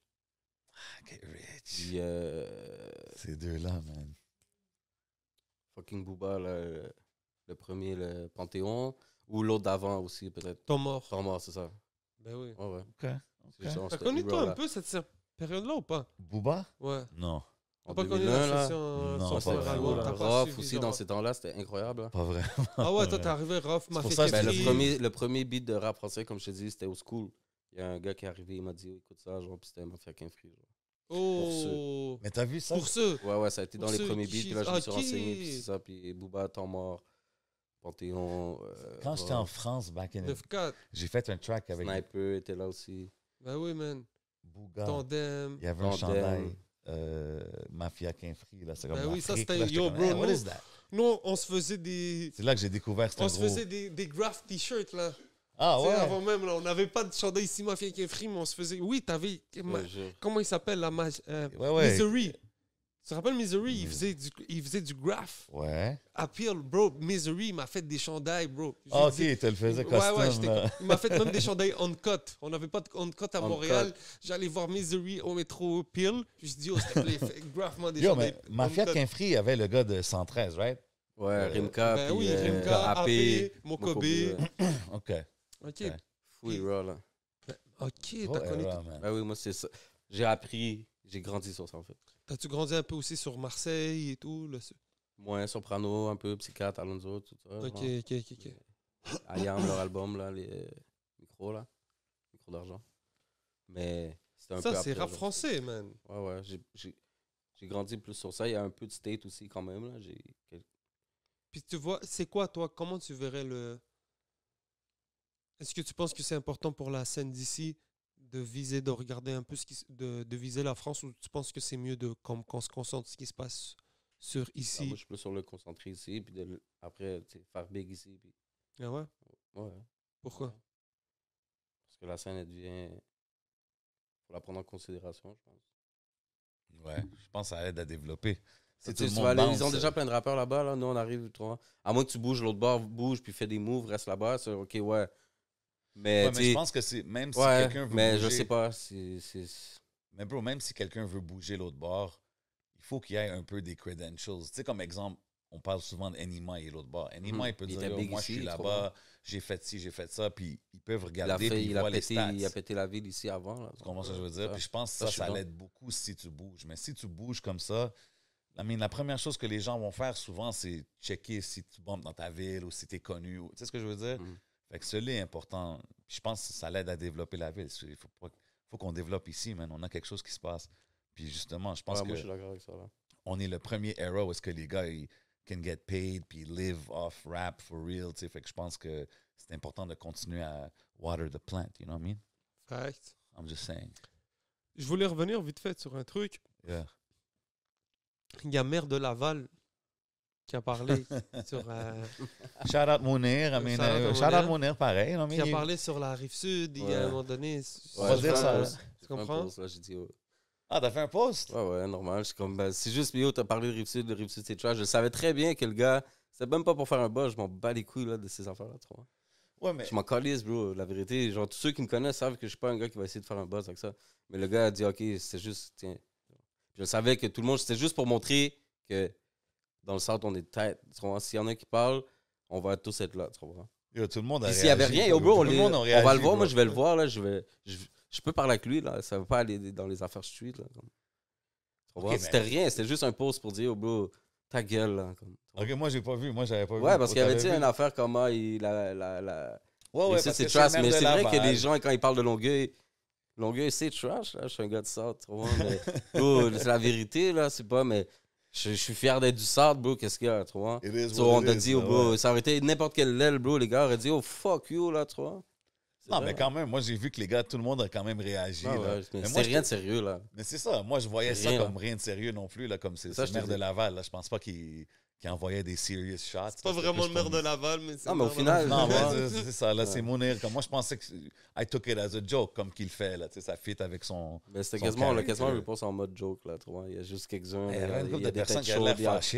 Ah, get Rich. Euh, Ces deux-là, man. Fucking Booba, là. Euh, le premier, le Panthéon. Ou l'autre d'avant aussi, peut-être. Ton mort. Ton mort, c'est ça. Ben oui. Ouais, ouais. Ok. T'as connu toi un peu cette période-là ou pas Booba Ouais. Non. On pas connu la session euh, non, pas vraiment. Rof aussi dans ces temps-là, c'était incroyable. Hein. Pas vraiment. Ah ouais, toi t'es arrivé Rof, m'a fait ben, le premier le premier beat de rap français comme je te dis, c'était au school. Il y a un gars qui est arrivé, il m'a dit oh, écoute ça, genre puis c'était mafia qu'un free Oh Mais t'as vu ça Pour ceux Ouais ouais, ça a été dans les premiers beats, puis là je me ah, suis renseigné puis ça puis Booba temps mort. Panthéon. Euh, Quand j'étais en France, back in J'ai fait un track avec. Sniper était là aussi. Ben oui, man. Tandem. Il y avait un chandail. Euh, Mafia Kinfree, là, c'est ben comme Ben oui, ça c'était. Yo, bro, what is that? Non, on se faisait des. C'est là que j'ai découvert ce On se faisait des, des graph t-shirts, là. Ah ouais? Avant même, là, on n'avait pas de chandail ici, Mafia Kinfree, mais on se faisait. Oui, t'avais. Comment il s'appelle, la magie? Euh, oui. Tu te rappelles, Misery, il, mm. faisait du, il faisait du graph. Ouais. Appeal, ah, bro, Misery, il m'a fait des chandails, bro. Ah, ok, tu le faisais même. Ouais, ouais, il m'a fait même des chandails on-cut. On n'avait pas de on-cut à Montréal. J'allais voir Misery au métro Peel. Je dis, oh, s'il te plaît, graph-moi des Yo, chandails. Mais Mafia y avait le gars de 113, right? Ouais, euh, Rimka. Ben puis, oui, euh, AP, ok. Ok. Oui, ben, Ok, t'as connu. Ben oui, moi, c'est ça. J'ai appris, j'ai grandi sur ça, en fait. T'as-tu grandi un peu aussi sur Marseille et tout? Là? moins Soprano, un peu, Psychiatre, Alonso, tout ça. Ok, ok, ok. okay. leur album, là, les euh, micros, là. Micros d'argent. Mais c'était un peu. Ça, c'est rap français, man. Ouais, ouais. J'ai grandi plus sur ça. Il y a un peu de state aussi, quand même, là. Puis tu vois, c'est quoi, toi? Comment tu verrais le. Est-ce que tu penses que c'est important pour la scène d'ici de viser, de regarder un peu ce qui, de, viser la France ou tu penses que c'est mieux de qu'on se concentre sur ce qui se passe sur ah, ici Moi, je peux sur le concentrer ici, puis après, faire big ici. Ah ouais Ouais. Pourquoi Parce que la scène, elle devient. faut la prendre en considération, je pense. Ouais, je pense que ça aide à développer. ils ont déjà euh, plein de rappeurs là-bas. Là. Nous, on arrive. À moins que tu bouges l'autre bord, bouge, puis fais des moves, reste là-bas. C'est OK, ouais, mais, je pense que c'est même si quelqu'un veut mais bouger, je sais pas. même si quelqu'un veut bouger l'autre bord, il faut qu'il y ait un peu des credentials. Tu sais, comme exemple, on parle souvent d'Anima et l'autre bord. Anima, hmm. il peut dire moi, je suis là-bas, j'ai fait ci, j'ai fait ça, puis ils peuvent regarder. Il a, il a pété, il a pété la ville ici avant. tu comprends ce que je veux euh, dire? Puis je pense que ça, ça, l'aide beaucoup si tu bouges. Mais si tu bouges comme ça, la première chose que les gens vont faire souvent, c'est checker si tu bombes dans ta ville ou si tu es connu. tu sais ce que je veux dire? Hmm est important. je pense que ça l'aide à développer la ville. Il faut, qu'on développe ici, man. On a quelque chose qui se passe. Puis justement, je pense ouais, que. On est le premier era où est-ce que les gars, can get paid, puis live off rap for real, tu Fait que je pense que c'est important de continuer à water the plant, you know what I mean? I'm just saying. Je voulais revenir vite fait sur un truc. Il y a Mère de Laval qui a parlé sur. Euh, shout out shout, out euh, Monir, pareil. qui a parlé sur la rive sud. Il y a un moment donné. On va dire ça. Tu comprends? Ah, t'as fait un post? Ouais, ouais, normal. comme, ben, c'est juste, yo, t'as parlé de Rive-Sud, de Rive-Sud, c'est trash. Je savais très bien que le gars, c'était même pas pour faire un buzz. je m'en bats les couilles là, de ces affaires-là, tu vois. Je m'en calisse, bro, la vérité. Genre, tous ceux qui me connaissent savent que je suis pas un gars qui va essayer de faire un buzz avec ça. Mais le gars a dit, ok, c'est juste, tiens. Je savais que tout le monde, c'était juste pour montrer que dans le centre, on est tête. S'il y en a qui parlent, on va tous être là, tu comprends? tout le monde S'il n'y avait rien, au bro, on, on, va le voir, moi je vais le voir, là, je, vais, je, peux parler avec lui, là, ça va pas aller dans les affaires street. Là, c'était rien, c'était juste un pause pour dire, au bro, ta gueule. Là, ok, moi j'ai pas vu, moi j'avais pas vu. Ouais, parce qu'il y avait une affaire comme ah, il. La, la, Ouais, ouais, c'est trash, mais c'est vrai que les gens, quand ils parlent de Longueuil, Longueuil, c'est trash, là, je suis un gars de ça, tu vois, c'est la vérité, là, c'est pas, mais je, suis fier d'être du sort, bro. Qu'est-ce qu'il y a, tu on t'a dit, oh, bro, ça aurait été n'importe quelle l'aile, bro. Les gars auraient dit, oh, fuck you, là, toi Non, mais quand même, moi, j'ai vu que les gars, tout le monde a quand même réagi. Ah c'est rien de sérieux, là. Mais c'est ça. Moi, je voyais ça comme rien de sérieux non plus, là, comme c'est le maire de Laval. Là. Je pense pas qu'il qui envoyait des serious shots. C'est pas vraiment le maire de Laval, mais c'est. Non, mais au final. Non, c'est ça, là, c'est mon air. Comme moi, je pensais que. I took it as a joke, comme qu'il fait, là, tu sais, ça fit avec son. Mais c'était quasiment, le quasiment pense pense, en mode joke, là, tu vois. Il y a juste quelques-uns. Il y a, une personnes qui Il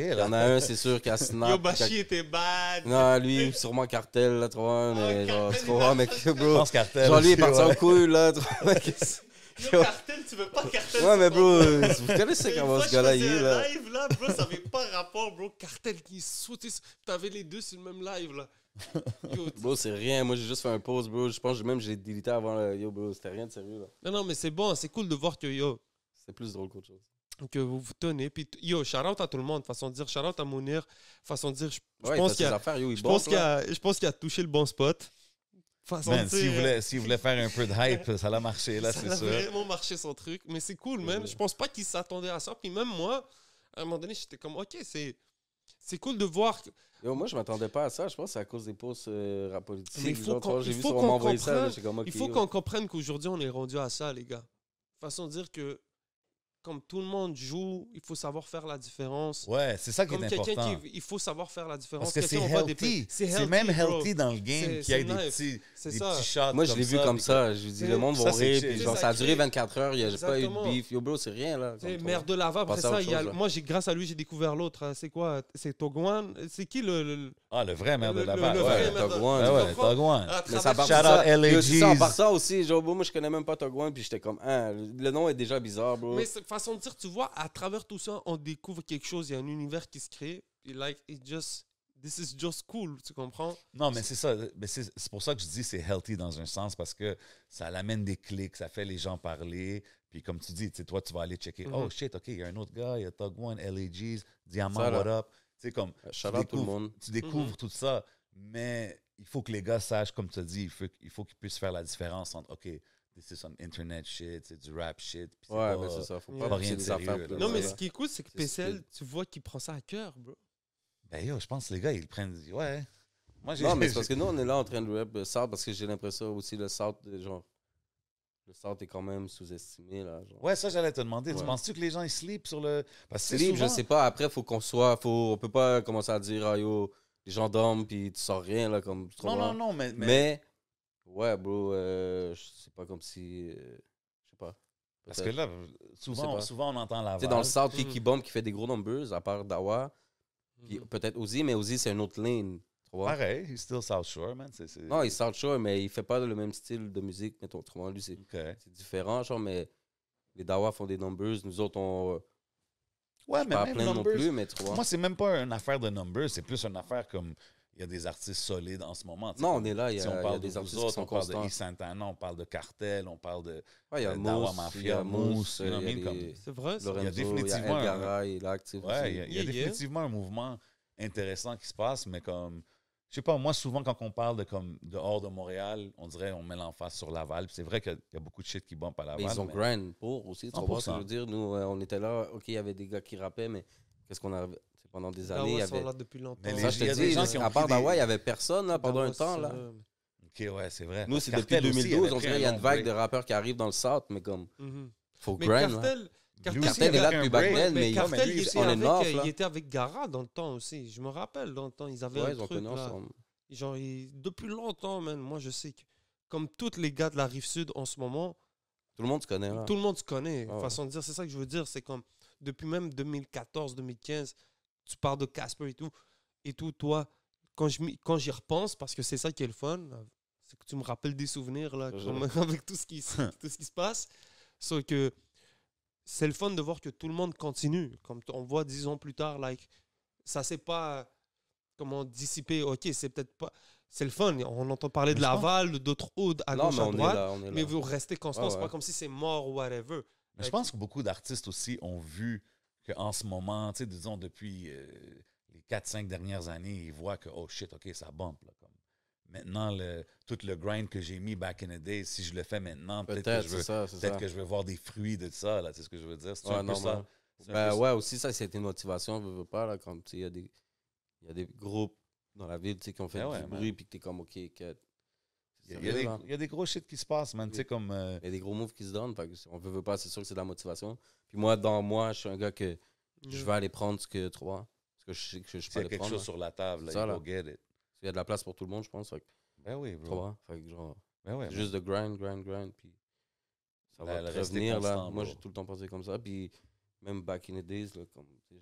y en a un, c'est sûr, qui a snap. Bashi était bad. Non, lui, sûrement cartel, là, tu vois. Ah, mais genre, mec. Je pense cartel. Genre, lui, il est parti en couille, là, Yo, cartel, tu veux pas cartel. Ouais, mais bro, euh, vous connaissez comment ce gars-là, est là. live là, bro, ça avait pas rapport, bro. Cartel qui sautait. T'avais les deux sur le même live là. Yo, bro, c'est rien. Moi, j'ai juste fait un pause, bro. Je pense que même j'ai délité avant. Yo, bro, c'était rien de sérieux là. Non, non, mais c'est bon, c'est cool de voir que yo. C'est plus drôle qu'autre chose que vous vous tenez. Puis, yo, shout out à tout le monde. Façon de dire, shout out à Mounir. Façon de dire, pense je, pense je pense qu'il a touché le bon spot façon man, s'il voulait, faire un peu de hype, ça l'a marché, là, c'est sûr. Ça a vraiment marché son truc. Mais c'est cool, même. Je pense pas qu'il s'attendait à ça. Puis même moi, à un moment donné, j'étais comme, OK, c'est. C'est cool de voir. moi, je m'attendais pas à ça. Je pense que c'est à cause des posts euh, il faut qu'on comprenne, faut qu'on comprenne qu'aujourd'hui, on est rendu à ça, les gars. Façon dire que comme tout le monde joue, il faut savoir faire la différence. Ouais, c'est ça qui est important. il faut savoir faire la différence. Parce que c'est healthy. C'est même healthy dans le game qu'il y ait des petits, des shots. Moi, je l'ai vu comme ça. Je lui dis, le monde va rire. genre, ça a duré 24 heures. Il n'y a pas eu de beef. Yo, bro, c'est rien, là. Merde de lava, après ça, moi, grâce à lui, j'ai découvert l'autre. C'est quoi C'est Togwan C'est qui le ah, le vrai maire de Laval. Le, le, ouais, Togouan. Ah ouais, Mais ça part ça, ça, par ça aussi, moi, je connais même pas Togouan, puis j'étais comme, hein, le nom est déjà bizarre, bro. Mais façon de dire, tu vois, à travers tout ça, on découvre quelque chose, il y a un univers qui se crée, Puis like, it just, this is just cool, tu comprends? Non, mais c'est ça, mais c'est pour ça que je dis c'est healthy dans un sens, parce que ça l'amène des clics, ça fait les gens parler, puis comme tu dis, toi, tu vas aller checker, mm-hmm. oh shit, OK, il y a un autre gars, il y a Togouan, LAGs, Diamant, what up? comme. Euh, tu découvres, tout Tu découvres tout ça, mais il faut que les gars sachent, comme tu as dit, il faut, il faut qu'ils puissent faire la différence entre, OK, this is some internet shit, c'est du rap shit. ouais, pas, mais ben, c'est faut pas, rien de sérieux. Là, non, mais ce qui est cool, c'est que PCL, tu vois qu'il prend ça à cœur, bro. Ben yo, je pense les gars, ils prennent. Ouais. Moi, non, mais c'est parce que nous, on est là en train de rapper euh, South parce que j'ai l'impression aussi le South, genre, le centre est quand même sous-estimé. là. Ouais, ça, j'allais te demander. Tu penses-tu que les gens, ils sleep sur le. Parce Sleep, je sais pas. Après, faut qu'on soit. Faut, on peut pas commencer à dire, ah yo, les gens dorment, puis tu sors rien, là, comme. Non, non, non, mais. mais... ouais, bro, euh, je sais pas comme si. Euh, je sais pas. Parce que là, souvent, souvent on entend la voix. Tu sais, dans le South, qui, qui mm. bombe, qui fait des gros numbers, à part Dawa, puis mm. peut-être Ozzy, mais Ozzy, c'est une autre ligne. Pareil, il est still South Shore, man. C'est, c'est... Non, il est South Shore, mais il fait pas le même style de musique, mettons. Autrement, lui, c'est, c'est différent, genre, mais les Dawa font des numbers, nous autres, on. Euh, ouais, mais pas même plein non plus, mais Moi, c'est même pas une affaire de numbers, c'est plus une affaire comme il y a des artistes solides en ce moment. Non, on est là. Il si on parle des de artistes autres, on parle de Yves Santana, on parle de Cartel, on parle de ouais, y a euh, Dawa Mafia, Mousse. C'est vrai, il y a définitivement. définitivement un mouvement intéressant qui se passe, mais comme je sais pas, moi, souvent, quand on parle de, comme, de hors de Montréal, on dirait on met l'emphase sur Laval. C'est vrai qu'il y a beaucoup de shit qui bump à Laval. ils ont grand pour aussi. Tu vois ce je veux dire? Nous, euh, on était là, OK, il y avait des gars qui rappaient, mais qu'est-ce qu'on a pendant des ah années. Ils avait... sont là depuis longtemps. ça, je te à part d'Hawaï, il n'y avait personne là, pendant un temps. Là. Ok, ouais, c'est vrai. Nous, c'est depuis 2012, on dirait qu'il y a une vague de rappeurs qui arrivent dans le South, mais comme. Mhm. Faut mais hein. Cartel est là depuis mais, il, il euh, était avec Gara dans le temps aussi. Je me rappelle, dans le temps, ils avaient un truc là. Genre, depuis longtemps, moi, je sais que comme tous les gars de la rive sud en ce moment. Tout le monde se connaît. Tout le monde se connaît. Ah façon de dire, c'est ça que je veux dire. C'est comme depuis même 2014, 2015, tu parles de Casper et tout. Et tout, toi, quand j'y quand repense, parce que c'est ça qui est le fun, euh, c'est que tu me rappelles des souvenirs là, avec tout ce qui, tout ce qui se passe. Sauf que c'est le fun de voir que tout le monde continue. Comme on voit dix ans plus tard, like, ça s'est pas comment dissiper. Ok, c'est peut-être pas. C'est le fun. On entend parler de Laval, d'autres Audes à gauche, mais vous restez constant. pas comme si c'est mort ou whatever. je pense que beaucoup d'artistes aussi ont vu qu'en ce moment, disons, depuis euh, les 4-5 dernières années, ils voient que, oh shit, ok, ça bump. Maintenant, tout le grind que j'ai mis back in the day, si je le fais maintenant, peut-être que, je peut que je vais voir des fruits de ça. C'est ce que je veux dire. C'est ouais, un peu ça. Ben, ouais, aussi, ça, c'est une motivation. ne veut pas, là, il y, a des, y a des groupes dans la ville qui ont fait ben du bruit, puis que tu es comme, OK, que, il y, a, des gros shit qui se passent, man. sais Comme, euh, Il y a des gros moves qui se donnent. on veut, veut pas, c'est sûr que c'est de la motivation. Puis moi, dans moi, je suis un gars que je mm. vais aller prendre ce que trois. Ce que je sais que je peux Il y a quelque chose hein. sur la table. Là, ça, get it. Il y a de la place pour tout le monde, je pense. ben oui, bro. genre, ben juste de grind, grind, grind. Puis ça va revenir. là. Moi, j'ai tout le temps pensé comme ça. Puis même back in the days, comme j'ai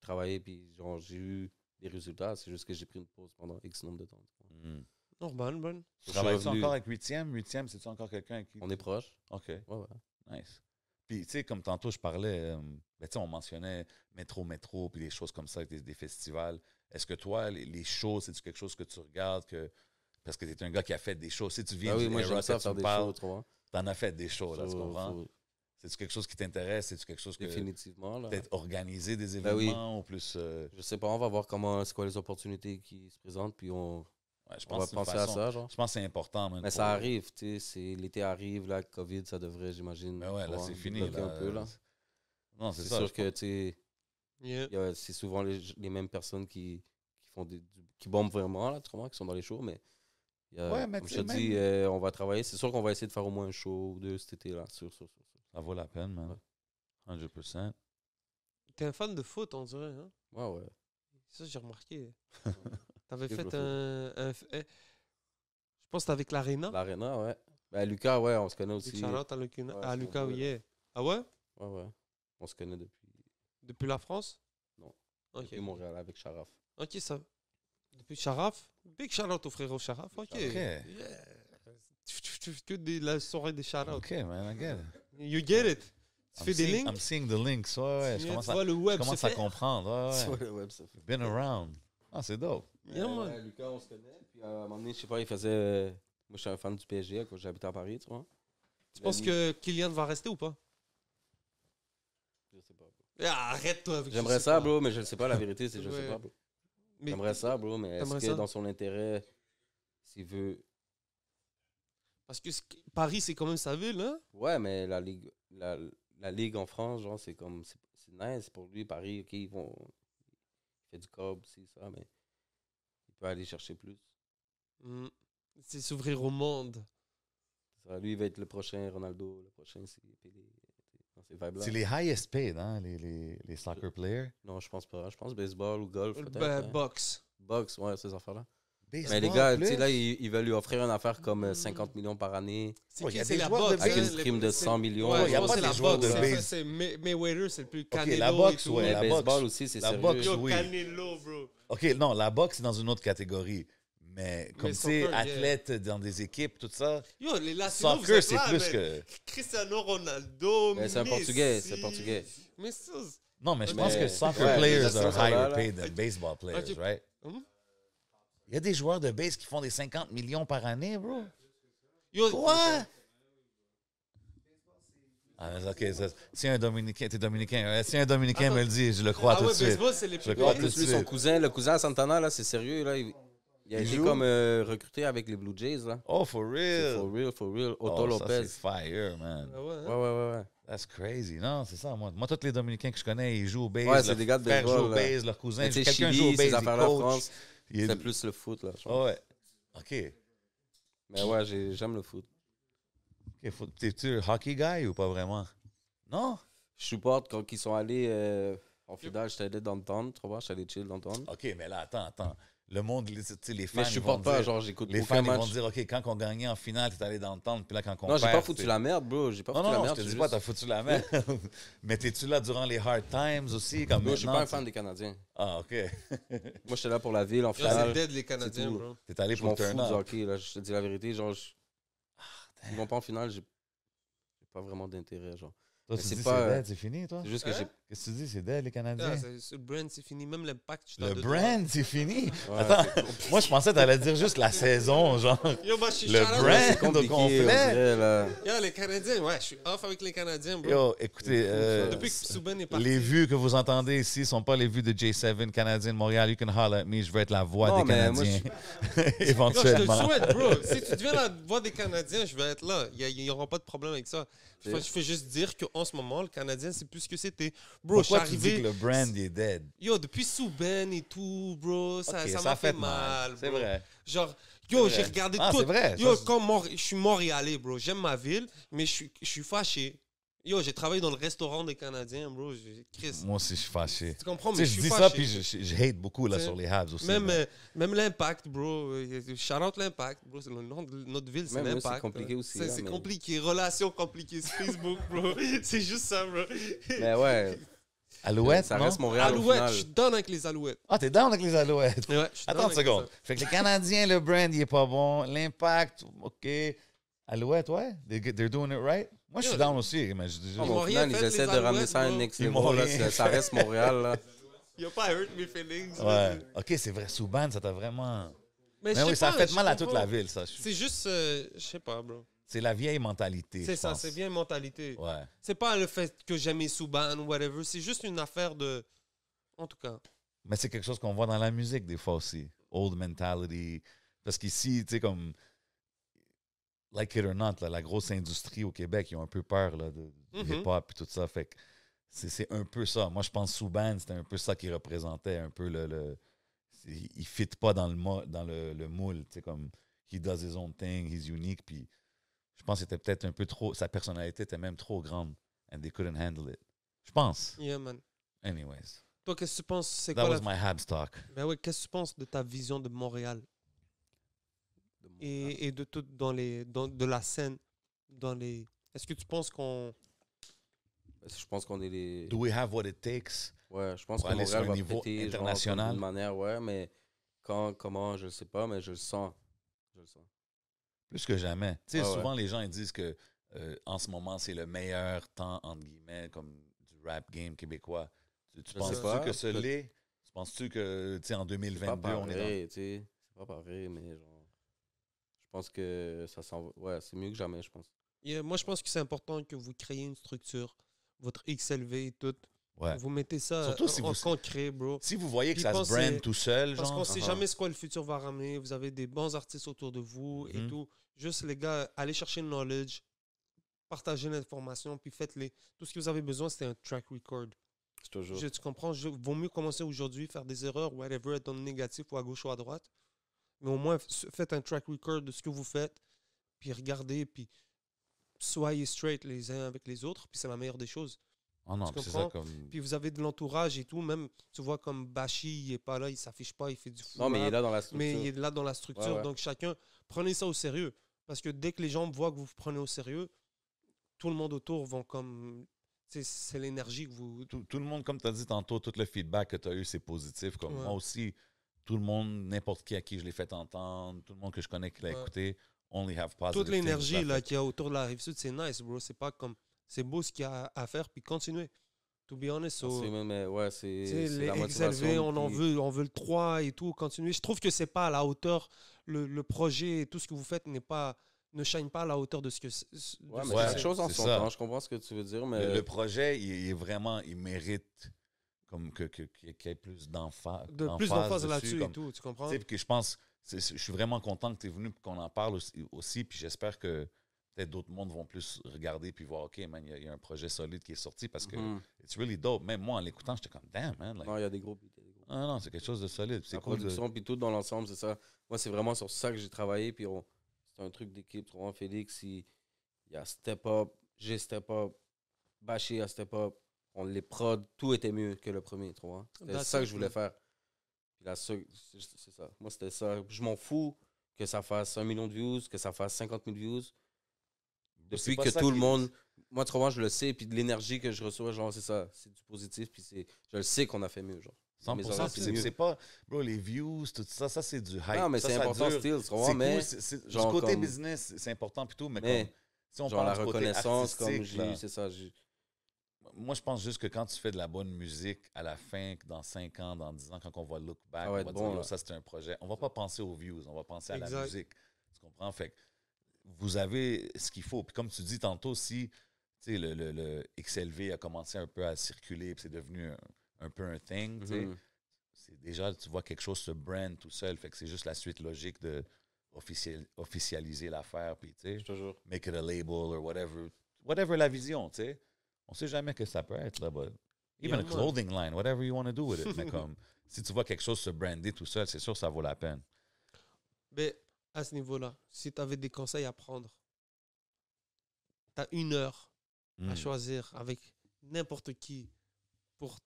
travaillé, puis j'ai eu des résultats. C'est juste que j'ai pris une pause pendant X nombre de temps. Mm. Normal, bon. Travailles-tu encore avec 8e 8e, c'est-tu encore quelqu'un qui. On est proche. OK. Ouais, ouais. Nice. Puis, tu sais, comme tantôt, je parlais, euh, ben, tu sais, on mentionnait métro, métro, puis des choses comme ça, des festivals. Est-ce que toi, les, choses shows, c'est quelque chose que tu regardes que parce que tu es un gars qui a fait des shows. Si tu viens ah du moi, tu as fait des shows, C'est-tu quelque chose qui t'intéresse? C'est-tu quelque chose que. Définitivement, Peut-être organiser des ben événements ou plus. Euh, je sais pas, on va voir comment, c'est quoi les opportunités qui se présentent, puis on. va penser à ça, Je pense que c'est important, Mais ça arrive, tu sais. L'été arrive, la COVID, ça devrait, j'imagine. Mais ben ouais, là, c'est fini. c'est sûr que, tu c'est souvent les, mêmes personnes qui, qui font des, qui bombent vraiment, là, qui sont dans les shows, mais. je te on va travailler. C'est sûr qu'on va essayer de faire au moins un show ou deux cet été-là. Sûr, sûr, sûr, Ça vaut la peine, man. 100%. T'es un fan de foot, on dirait. Hein? Ouais, ouais. Ça, j'ai remarqué. T'avais fait un, eh, Je pense que avec l'Arena. L'Arena, ouais. Ben, Lucas, ouais, on se connaît aussi. Charlotte à, Lucas, oui. Ah ouais? Ouais, ouais. On se connaît depuis. Depuis la France Non. Ok. Depuis Montréal avec Sharaf. Ok, ça. Depuis Sharaf Big shout-out au frérot Sharaf. Ok. Tu fais Que de la soirée des shout-outs. Ok, man, I get it. You get it. Tu fais des links I'm seeing the links. Ouais, ouais. Je commence, à, le web je commence à comprendre. Ouais, ouais. le web, ça fait. Been around. Ah, c'est dope. Yeah, moi. Lucas, on se connaît. Puis euh, à un moment donné, je sais pas, il faisait. Euh, moi, je suis un fan du PSG quand j'habitais à Paris, tu vois. Tu penses que Kylian va rester ou pas ah, arrête-toi J'aimerais ça, bro, mais je ne sais pas la vérité, c'est je ne sais pas, bro. J'aimerais ça, bro, mais est-ce que dans son intérêt, s'il veut. Parce que Paris, c'est quand même sa ville, hein? Ouais, mais la Ligue, la, la ligue en France, genre, c'est comme. C'est nice pour lui, Paris, ok, ils vont. Il fait du cob, c'est ça, mais. Il peut aller chercher plus. Hmm. C'est s'ouvrir au monde. lui, il va être le prochain Ronaldo, le prochain, c'est c'est les highest paid, hein, les, les, soccer players. Non, je pense pas. Je pense baseball ou golf. Euh, box. Ben, hein. Box, ouais, ces affaires-là. Mais les gars, tu sais, là, ils, veulent lui offrir une affaire comme 50 euh, hmm. millions par année. C'est c'est la boxe. Avec une prime de 100 millions. Ouais, il y a pas de joueurs de base. Mayweather, c'est le plus Canelo. Okay, la boxe, oui. ouais. Mais la baseball boxe. aussi, c'est sérieux. Boxe, oui. Canelo, bro. OK, non, la boxe, c'est dans une autre catégorie. Mais comme c'est athlète dans des équipes, tout ça. Yo, les soccer, c'est plus que. Cristiano Ronaldo. Mais c'est un portugais, c'est un portugais. Non, mais je pense que soccer players are higher paid than baseball players, right? Hum? Il y a des joueurs de base qui font des 50 millions par année, bro. Yo, Quoi? Ah, ok, c'est si un Dominicain, t'es Dominicain. Hein, si un Dominicain me le dit, je le crois ah tout de suite. Baseball, le crois tout de suite. Son cousin, le cousin à Santana, là, c'est sérieux, là. Il a été comme euh, recruté avec les Blue Jays, là. Oh, for real. For real, for real. Oh, Otto oh, Lopez. Ça, fire, man. Ah hein? ouais, ouais, ouais, ouais. That's crazy. Non, c'est ça. Moi, moi, tous les Dominicains que je connais, ils jouent au base. Ouais, c'est des gars de baseball. jouent au base, leur cousin. Quelqu'un joue au base, ils coach. C'est plus le foot, là. Je ah ouais. OK. Mais ouais, j'aime le foot. Ok foot. T'es-tu hockey guy ou pas vraiment? Non? Je supporte quand ils sont allés... Euh, en final, j'étais allé dans le temps, tu vois, j'étais allé chill dans le OK, mais là, attends, attends le monde, les fans. Mais je Les fans, vont dire, OK, quand on gagnait en finale, t'es allé dans le temps, puis là, quand on Non, j'ai pas foutu la merde, bro. J'ai pas foutu non, la non, Je te dis juste... pas, t'as foutu la merde. mais t'es-tu là durant les hard times aussi? Comme Moi, je suis pas un fan des Canadiens. Ah, OK. Moi, j'étais là pour la ville, en finale. c'est dead, les Canadiens, bro. T'es allé pour turn up. hockey, là. Je te dis la vérité, genre, ah, ils vont pas en finale, j'ai pas vraiment d'intérêt, genre. Toi, tu dis c'est dead, c'est fini, toi? juste que hein? Qu'est-ce que tu dis, c'est dead, les Canadiens? le brand, c'est fini. Même l'impact. tu Le brand, c'est fini? Attends, moi, je pensais que allais dire juste la saison, genre. Yo, bah, je suis le brand au complet. Là. Yo, les Canadiens, ouais, je suis off avec les Canadiens, bro. Yo, écoutez... Depuis que euh, est Les vues que vous entendez ici ne sont pas les vues de J7, Canadien de Montréal. You can holler at me, je veux être la voix des Canadiens. Éventuellement. je te souhaite, bro. Si tu deviens la voix des Canadiens, je vais être là. Il n'y aura pas de problème avec ça. Il faut, juste dire qu'en ce moment, le Canadien, c'est plus ce que c'était. Bro, Pourquoi je suis arrivé... tu dis que le brand est dead? Yo, depuis Souben et tout, bro, ça ça m'a fait, mal. c'est vrai. Genre, yo, j'ai regardé ah, tout. Vrai. Yo, quand je suis mort aller bro, j'aime ma ville, mais je suis fâché Yo, j'ai travaillé dans le restaurant des Canadiens, bro. Chris. Moi aussi, je suis fâché. Tu comprends, mais je, je dis ça, puis je, hate beaucoup là, sur les Habs aussi. Même, euh, l'Impact, bro. shout l'Impact, bro. Le nom de notre ville, c'est l'Impact. C'est compliqué aussi. C'est hein, compliqué. Relations compliquées sur Facebook, bro. c'est juste ça, bro. Mais ouais. Alouettes, ça non? reste Montréal. Alouettes, je suis down avec les Alouettes. Ah, t'es down avec les Alouettes. Ouais, Attends une seconde. Fait que les Canadiens, le brand, il est pas bon. L'impact, OK. Alouettes, ouais. They're doing it right. Moi, je suis down aussi, mais je dis ah, Ils, essaient de ramener ça à un ex Ça reste Montréal, là. Il a pas hurt mes feelings. Ok, c'est vrai, Souban, ça t'a vraiment. Mais, oui, ça a fait mal à toute la ville, ça. C'est juste, euh, je sais pas, bro. C'est la vieille mentalité. C'est ça, c'est vieille mentalité. Ouais. C'est pas le fait que j'aimais Souban ou whatever, c'est juste une affaire de. En tout cas. Mais c'est quelque chose qu'on voit dans la musique des fois aussi. Old mentality. Parce qu'ici, tu sais, comme like it or not, la grosse industrie au Québec, ils ont un peu peur là, de, mm hip-hop et tout ça. Fait que c'est un peu ça. Moi, je pense que Souban, c'était un peu ça qui représentait un peu le. il ne fit pas dans le, dans le, moule. Tu sais, comme, he does his own thing, he's unique. Puis je pense que c'était peut-être un peu trop. Sa personnalité était même trop grande. And they couldn't handle it. Je pense. Yeah, man. Anyways. Toi, qu'est-ce que tu penses? C'est quoi? was ben qu'est-ce que tu penses de ta vision de Montréal et, et, de tout dans les dans, de la scène dans les est-ce que tu penses qu'on je pense qu'on est les do we have what it takes ouais je pense qu'on est sur niveau international d'une manière ouais mais quand comment je sais pas mais je le sens je le sens plus que jamais tu sais souvent les gens ils disent que euh, en ce moment c'est le meilleur temps entre guillemets comme du rap game québécois tu, penses pas, que ce l'est tu penses-tu que en 2022 est pas pareil, on est c'est pas pareil mais pense que ça s'en ouais, c'est mieux que jamais, je pense. Euh, moi, je pense que c'est important que vous créez une structure, votre XLV et tout. Vous mettez ça euh, en concret, bro. Si vous voyez que ça se brand tout seul, Parce qu'on sait uh-huh. jamais ce que le futur va ramener. Vous avez des bons artistes autour de vous et mm-hmm. tout. Juste, les gars, allez chercher le knowledge, partagez l'information, puis faites-les. Tout ce que vous avez besoin, c'est un track record. C'est Toujours... Je, tu comprends? Je, vaut mieux commencer aujourd'hui, faire des erreurs, whatever, être dans le négatif ou à gauche ou à droite, mais au moins faites un track record de ce que vous faites, puis regardez, puis soyez straight les uns avec les autres, puis c'est la meilleure des choses. Oh non, tu comme... Puis vous avez de l'entourage et tout, même, tu vois, comme Bashi, il n'est pas là, il s'affiche pas, il fait du fou. Non, mais il est là dans la structure. Mais il est là dans la structure, donc chacun, prenez ça au sérieux. Parce que dès que les gens voient que vous vous prenez au sérieux, tout le monde autour vont comme c'est l'énergie que vous. Tout, le monde, comme tu as dit tantôt, tout le feedback que tu as eu, c'est positif. Comme moi aussi, tout le monde, n'importe qui à qui je l'ai fait entendre, tout le monde que je connais qui l'a écouté, only have positive Toute l'énergie là qu'il y a autour de la rive sud, c'est nice, bro. C'est pas comme, c'est beau ce qu'il y a à faire, puis continuer. To be honest, c'est la motivation. on en veut, on veut le 3 et tout, continuer. Je trouve que c'est pas à la hauteur, le, projet et tout ce que vous faites n'est pas ne shine pas à la hauteur de ce que c'est. Ouais, quelque chose en son temps, je comprends ce que tu veux dire, mais... Le, projet, il, est vraiment, il mérite comme que, qu'il y ait plus d'enfants De, plus d'emphase là-dessus et tout, tu comprends? Que je pense, je suis vraiment content que tu es venu qu'on en parle aussi, puis j'espère que peut-être d'autres mondes vont plus regarder puis voir, OK, man, il y, a un projet solide qui est sorti parce que mm. it's really dope. Même moi, en l'écoutant, j'étais comme, damn, man. non, il y a des groupes. Non, non, c'est quelque chose de solide. C'est production, puis tout dans l'ensemble, c'est ça. Moi, c'est vraiment sur ça que j'ai travaillé, puis c'est un truc d'équipe. en Félix, il... il y a Step Up, j'ai Step Up, Bashi a Step Up, on les prod, tout était mieux que le premier, tu vois. ça que je voulais faire. c'est ça. Moi, c'était ça. Je m'en fous que ça fasse un million de views, que ça fasse 50 000 views. Depuis que tout le monde. Moi, trop je le sais. Puis de l'énergie que je reçois, genre, c'est ça. C'est du positif. Puis je le sais qu'on a fait mieux, genre. 100%, c'est pas, bro, les views, tout ça, ça c'est du hype. Non, mais c'est important, still, tu vois mais. du côté business, c'est important plutôt, mais, si on parle la reconnaissance, comme eu, c'est ça, moi, je pense juste que quand tu fais de la bonne musique, à la fin, dans 5 ans, dans 10 ans, quand on va look back, on va dire, ça, c'était un projet. On va pas penser aux views, on va penser à la musique. Tu comprends? Fait vous avez ce qu'il faut. Puis comme tu dis tantôt, si le, le, le, XLV a commencé un peu à circuler, puis c'est devenu un, peu un thing, mm-hmm. déjà, tu vois, quelque chose se brand tout seul. Fait que c'est juste la suite logique de officialiser l'affaire, puis tu sais, make it a label or whatever, whatever la vision, tu sais. On sait jamais que ça peut être là -bas. Even a clothing line, whatever you want to do with it. Mais comme, si tu vois quelque chose se brander tout seul, c'est sûr que ça vaut la peine. Mais à ce niveau-là, si tu avais des conseils à prendre, tu as une heure à hmm. choisir avec n'importe qui pour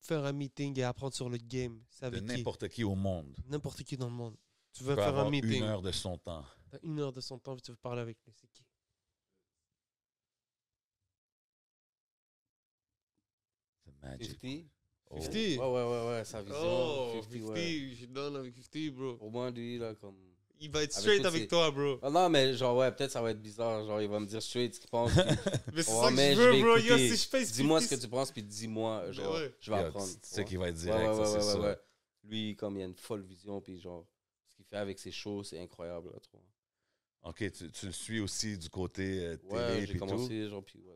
faire un meeting et apprendre sur le game. de n'importe qui? au monde. N'importe qui dans le monde. Tu veux faire un meeting. une heure de son temps. Tu as une heure de son temps et tu veux parler avec lui. C'est qui Magic. 50? 50? Ouais, ouais, ouais, ouais, oh, sa vision. Oh, 50, 50 je donne avec 50, bro. Au moins, lui, là, comme. Il va être straight avec, toi, bro. Ah, non, mais genre, ouais, peut-être ça va être bizarre. Genre, il va me dire straight ce qu'il pense. mais c'est ça que je veux, bro. si je fais Dis-moi ce que tu penses, puis dis-moi. Genre, ouais. je vais apprendre. C'est ce qu'il va être direct, ouais, c'est Lui, comme il a une folle vision, puis genre, ce qu'il fait avec ses shows, c'est incroyable, là, trop. Ok, tu, tu, le suis aussi du côté euh, télé. Ouais, j'ai commencé, tout. genre, puis ouais,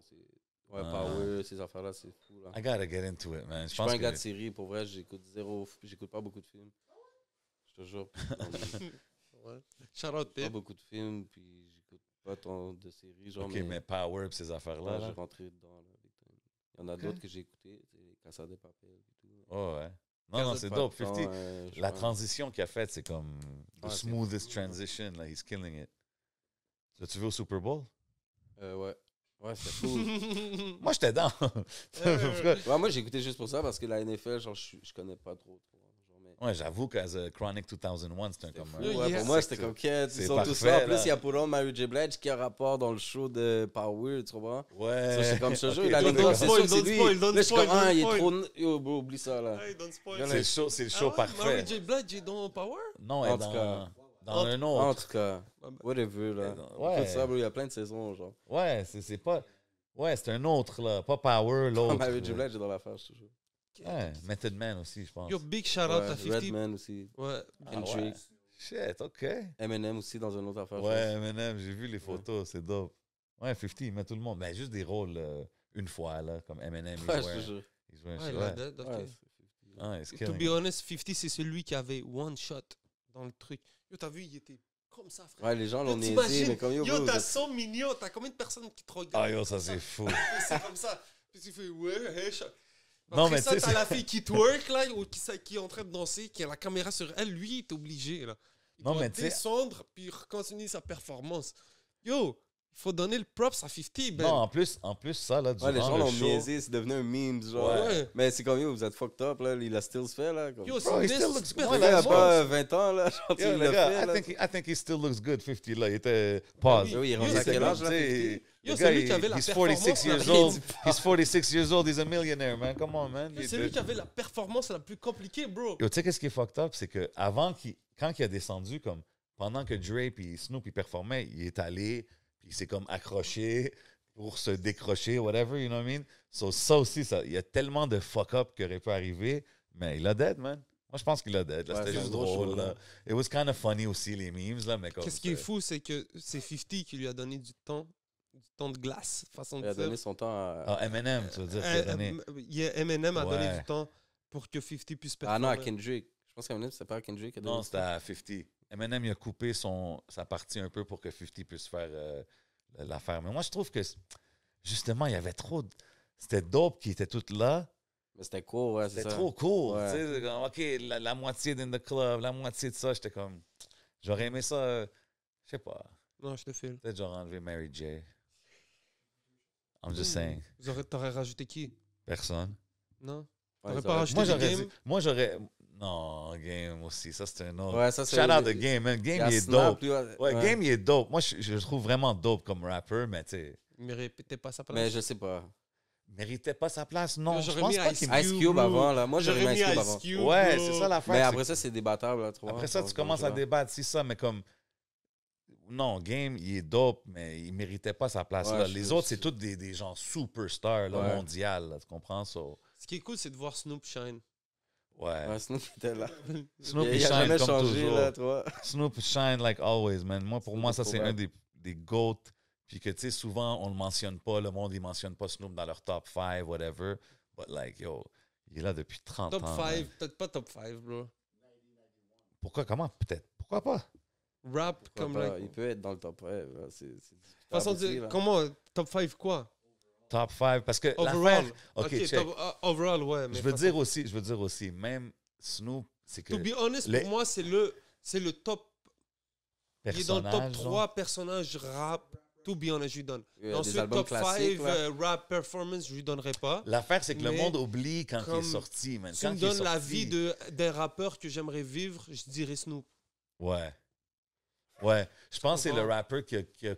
Ouais, Power, ah. ces affaires-là, c'est fou. Là. I gotta get into it, man. Je, suis pas un gars de série, pour vrai, j'écoute zéro, j'écoute pas beaucoup de films. Je te jure. ouais. J'écoute pas beaucoup de films, puis j'écoute pas tant de séries. ok, mais, Power Power, ces affaires-là. j'ai rentré dedans. Là, Il y en a d'autres que j'ai écoutées, Casa des Papel et tout. Oh, ouais. Non, non, c'est dope. 50, la transition qu'il a faite, c'est comme the smoothest transition. like, he's killing it. As tu veux au Super Bowl? Euh, ouais. Ouais, c'est fou. moi, j'étais dans. ouais, moi, j'écoutais juste pour ça parce que la NFL, genre, je, connais pas trop. Ouais, j'avoue que The Chronic 2001, c'était comme. ouais, pour moi, c'était comme quête. Ils sont tous ça. En plus, il y a pour l'homme Mary J. Blige qui a rapport dans le show de Power, tu vois Ouais. c'est comme ce jeu, il a des C'est sûr, c'est lui. Spoil, là, je suis comme, ah, il est trop. oublie ça, là. C'est ah, le show, c'est le ah show parfait. Mary J. Blige est dans Power? Non, elle est dans dans un autre. En tout cas, whatever, là. Ouais. il y a plein de saisons, genre. Ouais, c'est c'est pas. Ouais, c'est un autre, là. Pas Power, l'autre. Mary J. Blige dans l'affaire, je Ouais, Method Man aussi, je pense. Yo, big shout out à 50. man aussi. Ah ouais. Shit, OK. Eminem aussi dans une autre affaire. Ouais, Eminem, j'ai vu les photos, c'est dope. Ouais, 50, il met tout le monde. Mais ben, juste des rôles euh, une fois, là, comme Eminem. Ouais, je te jure. Il jouait un shot. Ah, to be honest, 50, c'est celui qui avait one shot dans le truc. Yo, t'as vu, il était comme ça, frère. Ouais, les gens l'ont niaisé, mais comme yo, yo t'as 100 millions, t'as combien de personnes qui te regardent Ah, yo, ça, c'est fou. c'est comme ça. Puis tu fais, ouais, hey, non, Après mais ça, t'as la fille qui twerk, là, ou qui, est en train de danser, qui a la caméra sur elle. Lui, il est obligé, là. Il non, doit mais descendre, puis continuer sa performance. Yo, il faut donner le props à 50, ben. Non, en plus, en plus ça, là, du ouais, les gens l'ont c'est devenu un meme, genre. Ouais. Mais c'est comme, vous êtes fucked up, là, il a still fait, là. Comme... Yo, Bro, he Il a pas 20 ans, là, genre, yeah, qu'il a fait, I Think he, I think he still looks good, 50, là, il était pause. Oui, il est rendu à quel âge, là, 50? Yo, c'est lui qui avait la performance. 46 years old. He's 46 years old. He's a millionaire, man. Come on, man. C'est lui qui avait la performance la plus compliquée, bro. Yo, tu sais, qu'est-ce qui est fucked up? C'est que avant qu'il, quand il a descendu, comme pendant que Drake et Snoop ils performaient, il est allé il s'est comme accroché pour se décrocher, whatever, you know what I mean? So, ça aussi, il y a tellement de fuck-up qui aurait pu arriver, mais il a dead, man. Moi, je pense qu'il a dead. c'était juste drôle. It was kind of funny aussi, les memes, là, mais Qu'est-ce qui est fou, c'est que c'est 50 qui lui a donné du temps du temps de glace, façon il de dire. Il a donné son temps à... Ah, M&M, tu veux dire. Euh, donné... Euh, M&M a donné du temps pour que 50 puisse performer. Ah non, à Kendrick. Je pense qu'Eminem, c'est pas à Kendrick. Qui a donné non, c'était à 50. Eminem, il a coupé son, sa partie un peu pour que 50 puisse faire euh, l'affaire. Mais moi, je trouve que, justement, il y avait trop. De... C'était dope qui était toute là. Mais c'était court, ouais, C'était trop court. Tu sais, OK, la, moitié d'In the Club, la moitié de ça, j'étais comme. J'aurais aimé ça. Euh, je sais pas. Non, je te file. Peut-être j'aurais enlevé Mary J. I'm just hmm. saying. T'aurais rajouté qui Personne. Non. T'aurais pas rajouté moi, moi, j'aurais. Non, Game aussi, ça c'est un autre. Ouais, Shout out de Game, man. Game, il est dope. Ouais, Game, il est dope. Moi, je, le trouve vraiment dope comme rappeur, mais tu sais. Il méritait pas sa place. Mais je sais pas. Méritait pas sa place, non. Je pense pas Ice Cube avant, là. Moi, j'aurais mis Ice Cube avant. Ouais, c'est ça la fin. Mais après ça, c'est débattable, Après ça, tu commences à débattre, c'est ça, mais comme non, Game, il est dope, mais il méritait pas sa place. là. Les autres, c'est tous des, des gens superstars là, tu comprends ça? Ce qui est cool, c'est de voir Snoop shine. Ouais. Snoop était là. Snoop il, shine jamais comme changé, Là, toi. Snoop shine like always, man. Moi, pour moi, ça, c'est un des, des goats. Puis que, tu sais, souvent, on le mentionne pas. Le monde, il mentionne pas Snoop dans leur top 5, whatever. But, like, yo, il est là depuis 30 ans. Top 5, peut-être pas top 5, bro. Pourquoi, comment, peut-être? Pourquoi pas? Rap, comme Il peut être dans le top 5. Hein, De toute façon hein. comment, top 5 quoi? Top 5. Parce que overall, OK, uh, overall, ouais. je veux dire aussi, je veux dire aussi, même Snoop, c'est que. To be honest, pour moi, c'est le, c'est le top. Personnage, il est dans le top 3 personnages rap. To be honest, je lui donne. Euh, dans ce top 5 euh, rap performance, je lui donnerai pas. L'affaire, c'est que le monde oublie quand il est sorti, Si quand me donne la vie de, des rappeurs que j'aimerais vivre, je dirais Snoop. Ouais. Ouais. Je pense que c'est uh-huh. le rappeur qui qui a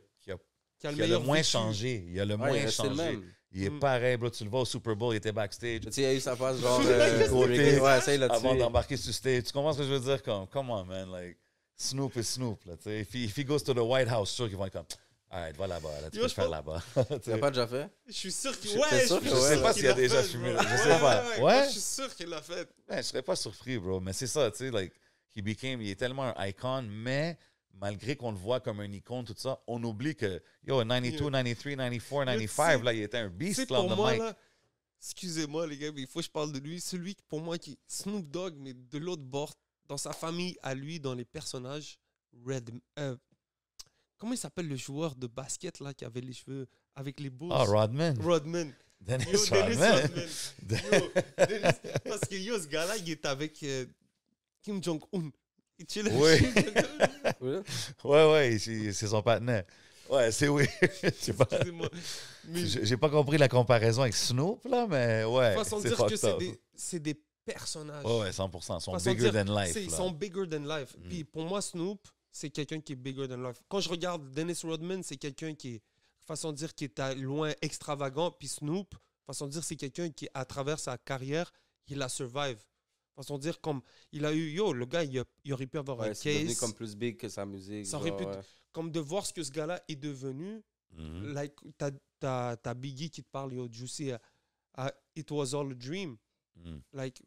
il a le moins changé. Il a le moins changé. Il est mm. pareil, bro. Tu le vois au Super Bowl, il était backstage. Tu sais, il a eu sa face genre. euh, côté, ouais, ça, il Avant d'embarquer sur stage. Tu comprends ce que je veux dire? Comme, come on, man. Like, Snoop is Snoop. Là, sais, if, he, if he goes to the White House, sûr qu'il va être comme. Alright, va là-bas, là, tu Yo, peux faire là-bas. tu l'as pas déjà fait? Je suis sûr qu'il ouais, je, je sais pas s'il a, déjà fumé. Je sais pas. Ouais? Je suis sûr qu'il l'a fait. Ben, je serais pas surpris, bro. Mais c'est ça, tu sais, like, he became, il est tellement un icon, mais malgré qu'on le voit comme un icône, tout ça, on oublie que, yo, 92, 93, 94, 95, là, il était un beast, là, pour moi, Excusez-moi, les gars, mais il faut que je parle de lui. Celui, pour moi, qui Snoop Dogg, mais de l'autre bord, dans sa famille, à lui, dans les personnages, Red... Euh, comment il s'appelle le joueur de basket, là, qui avait les cheveux avec les beaux... Ah, Rodman. Rodman. Dennis Rodman. Dennis Rodman. Parce que, yo, ce gars-là, il est avec... Euh, Kim Jong-un. Il oui. ouais, ouais, c'est son partenaire. Ouais, c'est oui. Excusez-moi. Mais... J'ai pas compris la comparaison avec Snoop, là, mais ouais. Façon de dire que c'est des, personnages. Ouais, 100%. Ils sont bigger than life. Ils sont bigger than life. Puis pour moi, Snoop, c'est quelqu'un qui est bigger than life. Quand je regarde Dennis Rodman, c'est quelqu'un qui est, façon de dire, qui est à loin extravagant. Puis Snoop, façon de dire, c'est quelqu'un qui, à travers sa carrière, il a survive façon dire comme il a eu yo le gars il, aurait pu avoir ouais, un case comme plus big que sa musique comme de voir ce que ce gars là est devenu mhm. like t'as, t'as, t'as Biggie qui te parle yo Juicy uh, uh, it was all a dream mhm. like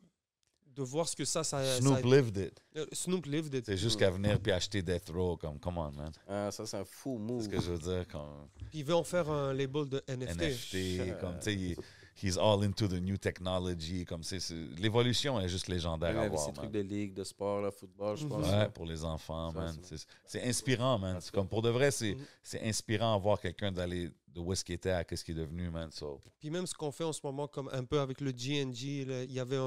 de voir ce que ça ça Snoop lived it euh, Snoop lived it c'est juste qu'à venir puis acheter Death Row comme come on man ah, ça c'est un fou move c'est ce que je veux dire comme puis il veut en faire un label de NFT NFT comme tu sais he's all into the new technology. Comme c'est, l'évolution est juste légendaire à voir. Ces trucs de ligue, de sport, de football, je pense. Ouais, pour les enfants, man. C'est, inspirant, man. C'est comme pour de vrai, c'est, mm-hmm. c'est inspirant à voir quelqu'un d'aller de où est-ce qu'il était à qu'est-ce qu'il est devenu, man. Puis même ce qu'on fait en ce moment, comme un peu avec le GNG, il y avait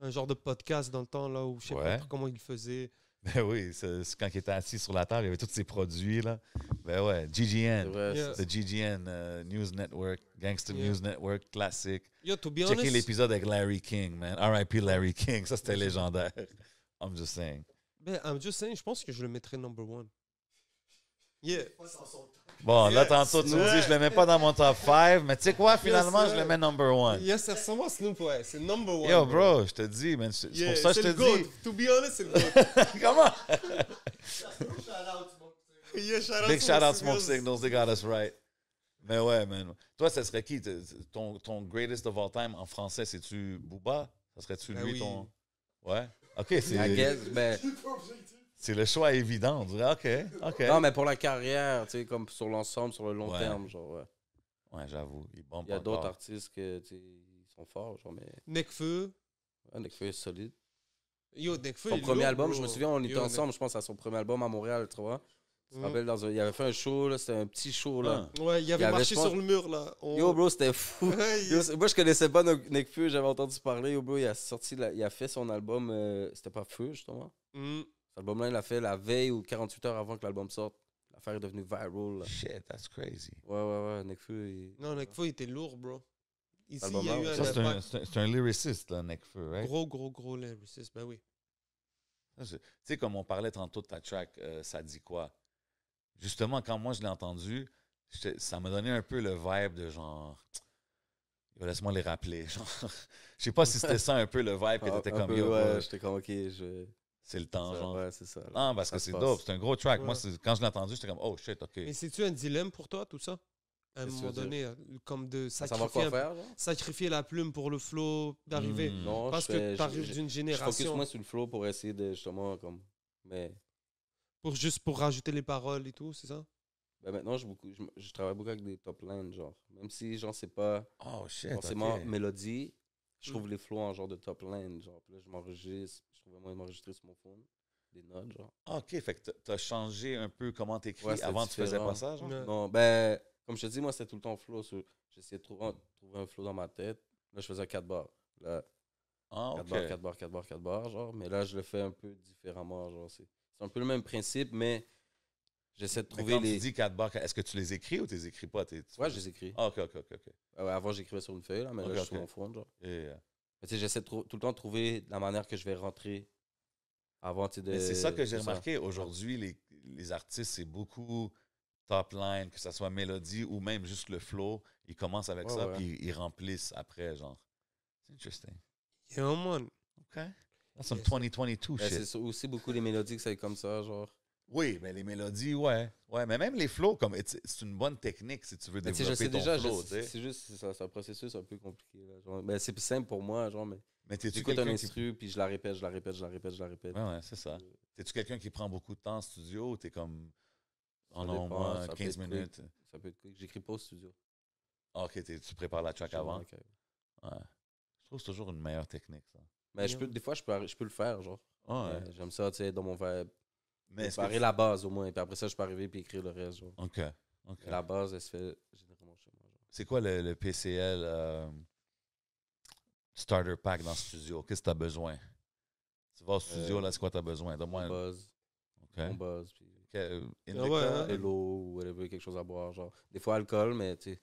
un, genre de podcast dans le temps là où je sais pas comment il faisait. Ben oui, c'est quand il était assis sur la table, il y avait tous ces produits, là. Ben ouais, GGN, c'est GGN euh, News Network, Gangster News Network, classique. Yo, to l'épisode avec Larry King, man. R.I.P. Larry King, ça c'était légendaire. I'm just saying. Ben, I'm just saying, je pense que je le mettrais number one. Yeah. Bon, là, tantôt, tu me dis, je ne le mets pas dans mon top 5, mais tu sais quoi, finalement, je le mets number 1. Yes, c'est sûrement Snoop, ouais. C'est number one. Yo, bro, je te dis, man. C'est pour ça que je te dis. To be honest, c'est le goat. Comment? yeah, shout Big shout out Smoke Signals, they got us right. Mais ouais, man. Toi, ça serait qui ton, greatest of all time en français, c'est-tu Booba Ça serait-tu ben lui ton. Ouais. Ok, c'est. I guess, ben. C'est le choix évident. On dirait, OK, OK. Non, mais pour la carrière, tu sais, comme sur l'ensemble, sur le long terme, genre. Euh, ouais. j'avoue. Il Il y a d'autres artistes qui sont forts, genre, mais. Nekfeu. Ouais, Nekfeu est solide. Yo, Nekfeu. Son premier album, je me souviens, on était ensemble, je pense, à son premier album à Montréal, tu vois. Je me mm. rappelle, dans il avait fait un show, là, c'était un petit show, là. Ah. Ouais, il avait marché sur le mur, là. Yo, bro, c'était fou. moi, je connaissais pas Nekfeu, j'avais entendu parler. Yo, bro, il a sorti, il a fait son album, euh, c'était pas Feu, justement. Mm lalbum là il l'a fait la veille ou 48 heures avant que l'album sorte. L'affaire est devenue viral. Shit, that's crazy. Ouais, ouais, ouais. Nekfeu. Il... Non, Nekfeu, il était lourd, bro. Ici, il y a eu un. C'est un, lyriciste, là, Nekfeu, right? Gros, gros, gros lyriciste, ben oui. Tu sais, comme on parlait tantôt de ta track, euh, ça dit quoi? Justement, quand moi je l'ai entendu, ça m'a donné un peu le vibe de genre. Laisse-moi les rappeler. je sais pas si c'était ça un peu le vibe que t'étais comme. Peu, ouais, j'étais comme, ok, je c'est le temps, genre. Ouais, c'est ça. non, parce que c'est dope, c'est un gros track. Moi, quand je l'ai entendu, j'étais comme, oh shit, ok. Mais c'est-tu un dilemme pour toi, tout ça À un moment donné, euh, comme de sacrifier, sacrifier la plume pour le flow, d'arriver. Hmm. Non, parce je fais, que t'arrives d'une génération. Je focus moins sur le flow pour essayer de justement, comme. Mais. Pour juste pour rajouter les paroles et tout, c'est ça ben maintenant, je, beaucoup, je, travaille beaucoup avec des top lines, genre. Même si, genre, c'est pas oh, shit, forcément mélodie, je hmm. trouve les flows en genre de top line, genre. Puis là, je m'enregistre, trouvais moyen m'enregistrer sur mon phone des notes, genre. Ah, ok, fait que t'as changé un peu comment t'écris ouais, avant tu faisais pas ça, genre? Non, ben, comme je te dis, moi, c'était tout le temps flow. J'essayais de trouver un, trouver un flow dans ma tête. Là, je faisais quatre bars. Là, ah, quatre bars, quatre bars, quatre bars, quatre bars, genre. Mais là, je le fais un peu différemment, genre. C'est un peu le même principe, mais j'essaie de trouver les... quand les... tu dis quatre bars, est-ce que tu les écris ou tu les écris pas? Ouais, je les écris. Ah, ok, ok, ok. Ah avant, j'écrivais sur une feuille, là, mais là, je suis sur mon phone, genre j'essaie tout le temps de trouver la manière que je vais rentrer avant de. C'est ça que j'ai remarqué. Aujourd'hui, les, les, artistes, c'est beaucoup top line, que ce soit mélodie ou même juste le flow. Ils commencent avec ça, puis ils, remplissent après, genre. C'est interesting. Yeah, man. OK. That's some 2022 ben, shit. C'est aussi beaucoup les mélodies que ça est comme ça, genre. Oui, mais les mélodies, ouais. Ouais, mais même les flows, comme c'est une bonne technique si tu veux développer je sais ton déjà, flow. C'est juste, c'est un processus un peu compliqué. c'est simple pour moi, genre, mais. j'écoute un instru, qui... puis je la répète, je la répète, je la répète, je la répète. Ouais, ouais c'est ça. T'es-tu quelqu'un qui prend beaucoup de temps en studio ou t'es comme en au moins 15 minutes? Ça peut être J'écris pas au studio. Ah, ok, tu prépares la track avant? Ouais. Je trouve que c'est toujours une meilleure technique, ça. Mais je peux, des fois, je peux, je peux le faire, genre. Ah, ouais. J'aime ça, tu sais, dans mon verbe. Mais Préparer la base au moins. Puis après ça, je peux arriver et écrire le reste. OK. La base, elle se fait généralement chez moi. C'est quoi le, le PCL euh, Starter Pack dans le studio? Qu'est-ce que tu as besoin? Tu vas au studio, euh, là, c'est quoi tu as besoin? Donne-moi un. Buzz. Un On buzz. Puis... Okay. de euh, ah ou l'eau, hein? whatever, quelque chose à boire. genre. Des fois, alcool, mais tu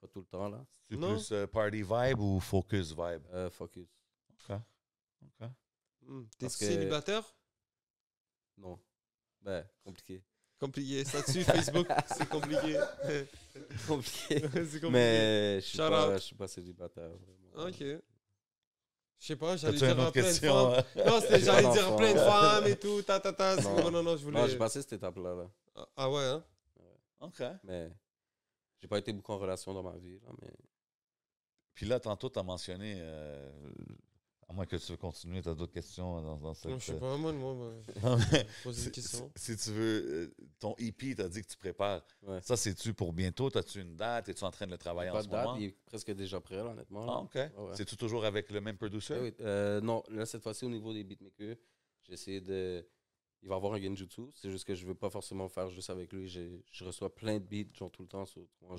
pas tout le temps. là. C'est plus party vibe ou focus vibe? focus. OK. OK. Hmm. T'es célibataire? Non. Ouais, bah, compliqué. Compliqué, ça dessus Facebook, c'est compliqué. compliqué. Mais je suis pas, suis pas célibataire. Vraiment. Ok. Je sais pas, j'allais dire plein de femmes. Non, c'était, j'allais dire plein de femmes et tout, ta Non, non, non, je voulais. Non, j'ai passé cette étape-là. Ah, ah, ouais, hein? Ok. Mais j'ai pas été beaucoup en relation dans ma vie, là, mais. Puis là, tantôt, tu as mentionné euh, à moins que tu veux continuer, tu as d'autres questions hein, dans, dans cette. Non, je sais pas, moi, moi, moi poser une question. Si, tu veux, euh, ton EP, tu as dit que tu prépares. Ça, c'est-tu pour bientôt? Tu As-tu une date? Es-tu en train de le travailler en Il est presque déjà prêt, là, honnêtement. Ah, c'est-tu toujours avec le même producer? Eh euh, non, là, cette fois-ci, au niveau des beatmakers, j'essaie de. Il va avoir un Genjutsu. C'est juste que je veux pas forcément faire juste avec lui. Je, reçois plein de beats, genre, tout le temps. Sur... 3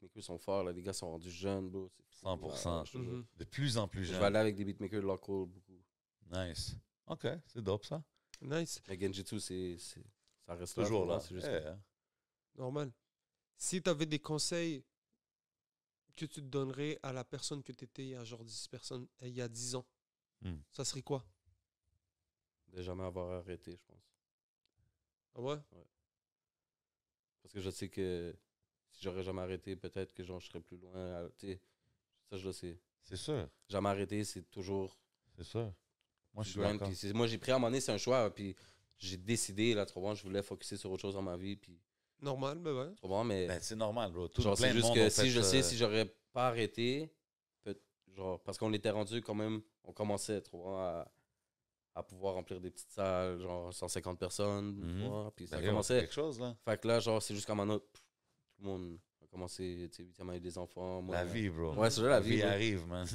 beatmakers sont forts, les gars sont rendus jeunes, 100%. Mhm. de plus en plus jeunes. Je vais aller avec des beatmakers local beaucoup. Nice. OK, c'est dope ça. Nice. Mais Genjitsu, c'est, ça reste toujours là. c'est Juste hein. Normal. Si tu avais des conseils que tu te donnerais à la personne que tu étais il y a genre 10 personnes, eh, il y a 10 ans, hmm. ça serait quoi? De jamais avoir arrêté, je pense. Ah ouais? ouais. Parce que je sais que si j'aurais jamais arrêté, peut-être que j'en je serais plus loin. Euh, ça, je le sais. C'est sûr. Jamais arrêté, c'est toujours. C'est sûr. Moi, j'ai pris à un moment c'est un choix. Hein, puis j'ai décidé, là, trop bon, je voulais focuser sur autre chose dans ma vie. Puis Normal, ben mais ouais. Trop mais. c'est normal, bro. Tout genre, c'est juste que si je sais, euh, si j'aurais pas arrêté, genre, parce qu'on était rendu quand même, on commençait, trop à, pouvoir remplir des petites salles, genre 150 personnes, mhm. puis ça ben, commençait. quelque chose, là. Fait que là, genre, c'est juste comme un autre tout le monde a commencé, tu sais, des enfants. Moi, la vie, bro. Ouais, c'est la, la vie. La vie arrive, man.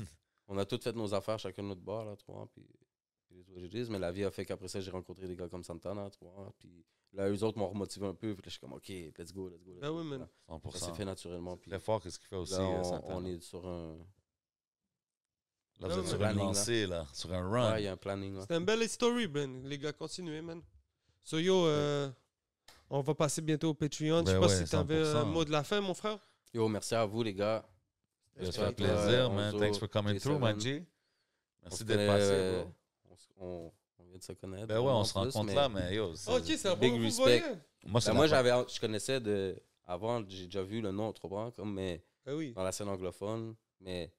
On a toutes fait nos affaires, chacun notre bord, là, tu vois. Puis, les mais la vie a fait qu'après ça, j'ai rencontré des gars comme Santana, tu vois. Puis là, eux autres m'ont remotivé un peu. Puis là, je suis comme, OK, let's go, let's go. Ben Oui, man. Ça s'est fait naturellement. Puis, fort, qu'est-ce qu'il fait aussi, là, euh, on, est sur un. Là, ben vous êtes sur un lancé, là. Sur un run. Ouais, il y a un planning. C'est une belle story, Ben. Les gars, continuez, man. So, yo. Euh, on va passer bientôt au Patreon. je sais ben pas si tu avais un mot de la fin, mon frère. Yo, merci à vous, les gars. Ça fait plaisir, euh, man. Thanks for coming through, man Merci d'être passé, euh, bro. On, vient de se connaître. Ben ouais, on se rencontre là, mais yo. Ok, c'est Big respect. Moi, ben, moi j'avais, je connaissais de. Avant, j'ai déjà vu le nom, trop mais ben dans la scène anglophone. Mais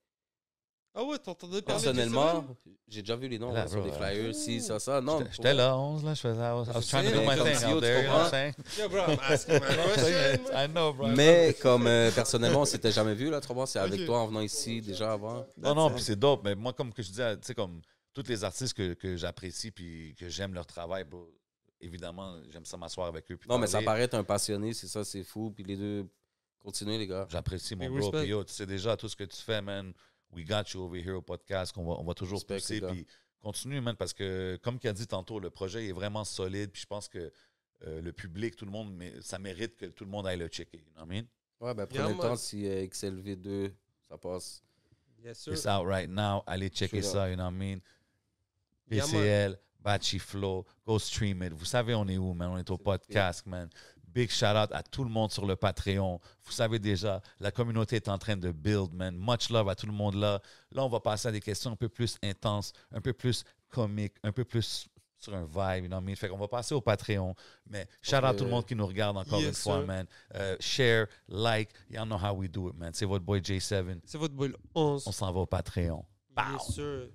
ah ouais, t'entendais Personnellement, j'ai déjà vu les noms sur flyers, si, ça, ça. Non. J'étais là, 11, là, je faisais. I was, I was trying to do my thing bro, I know, bro. Mais comme euh, personnellement, on s'était jamais vu, là, trop bon, c'est avec toi en venant ici déjà avant. Non, non, puis c'est dope, mais moi, comme que je disais, tu sais, comme tous les artistes que, que j'apprécie puis que j'aime leur travail, bro, évidemment, j'aime ça m'asseoir avec eux. non, mais ça paraît être un passionné, c'est ça, c'est fou, puis les deux, continuez, les gars. J'apprécie mon bro, puis yo, tu sais déjà tout ce que tu fais, man. We Got You Over Here au podcast, qu'on on va toujours pousser. Puis continue, man, parce que, comme qu'a dit tantôt, le projet est vraiment solide. Puis je pense que euh, le public, tout le monde, ça mérite que tout le monde aille le checker. You know what I mean? Ouais, ben, prenez le temps si euh, XLV2, ça passe. Yes, sir. It's out right now. Allez checker ça, you know what I mean? PCL, Batchy Flow, go stream it. Vous savez, on est où, man? On est au podcast, man. Big shout out à tout le monde sur le Patreon. Vous savez déjà, la communauté est en train de build, man. Much love à tout le monde là. Là, on va passer à des questions un peu plus intenses, un peu plus comiques, un peu plus sur un vibe, you know Fait qu'on va passer au Patreon. Mais shout out à tout le monde qui nous regarde encore une fois, man. Euh, share, like, y'all know how we do it, man. C'est votre boy J7. C'est votre boy On s'en va au Patreon. Bien sûr.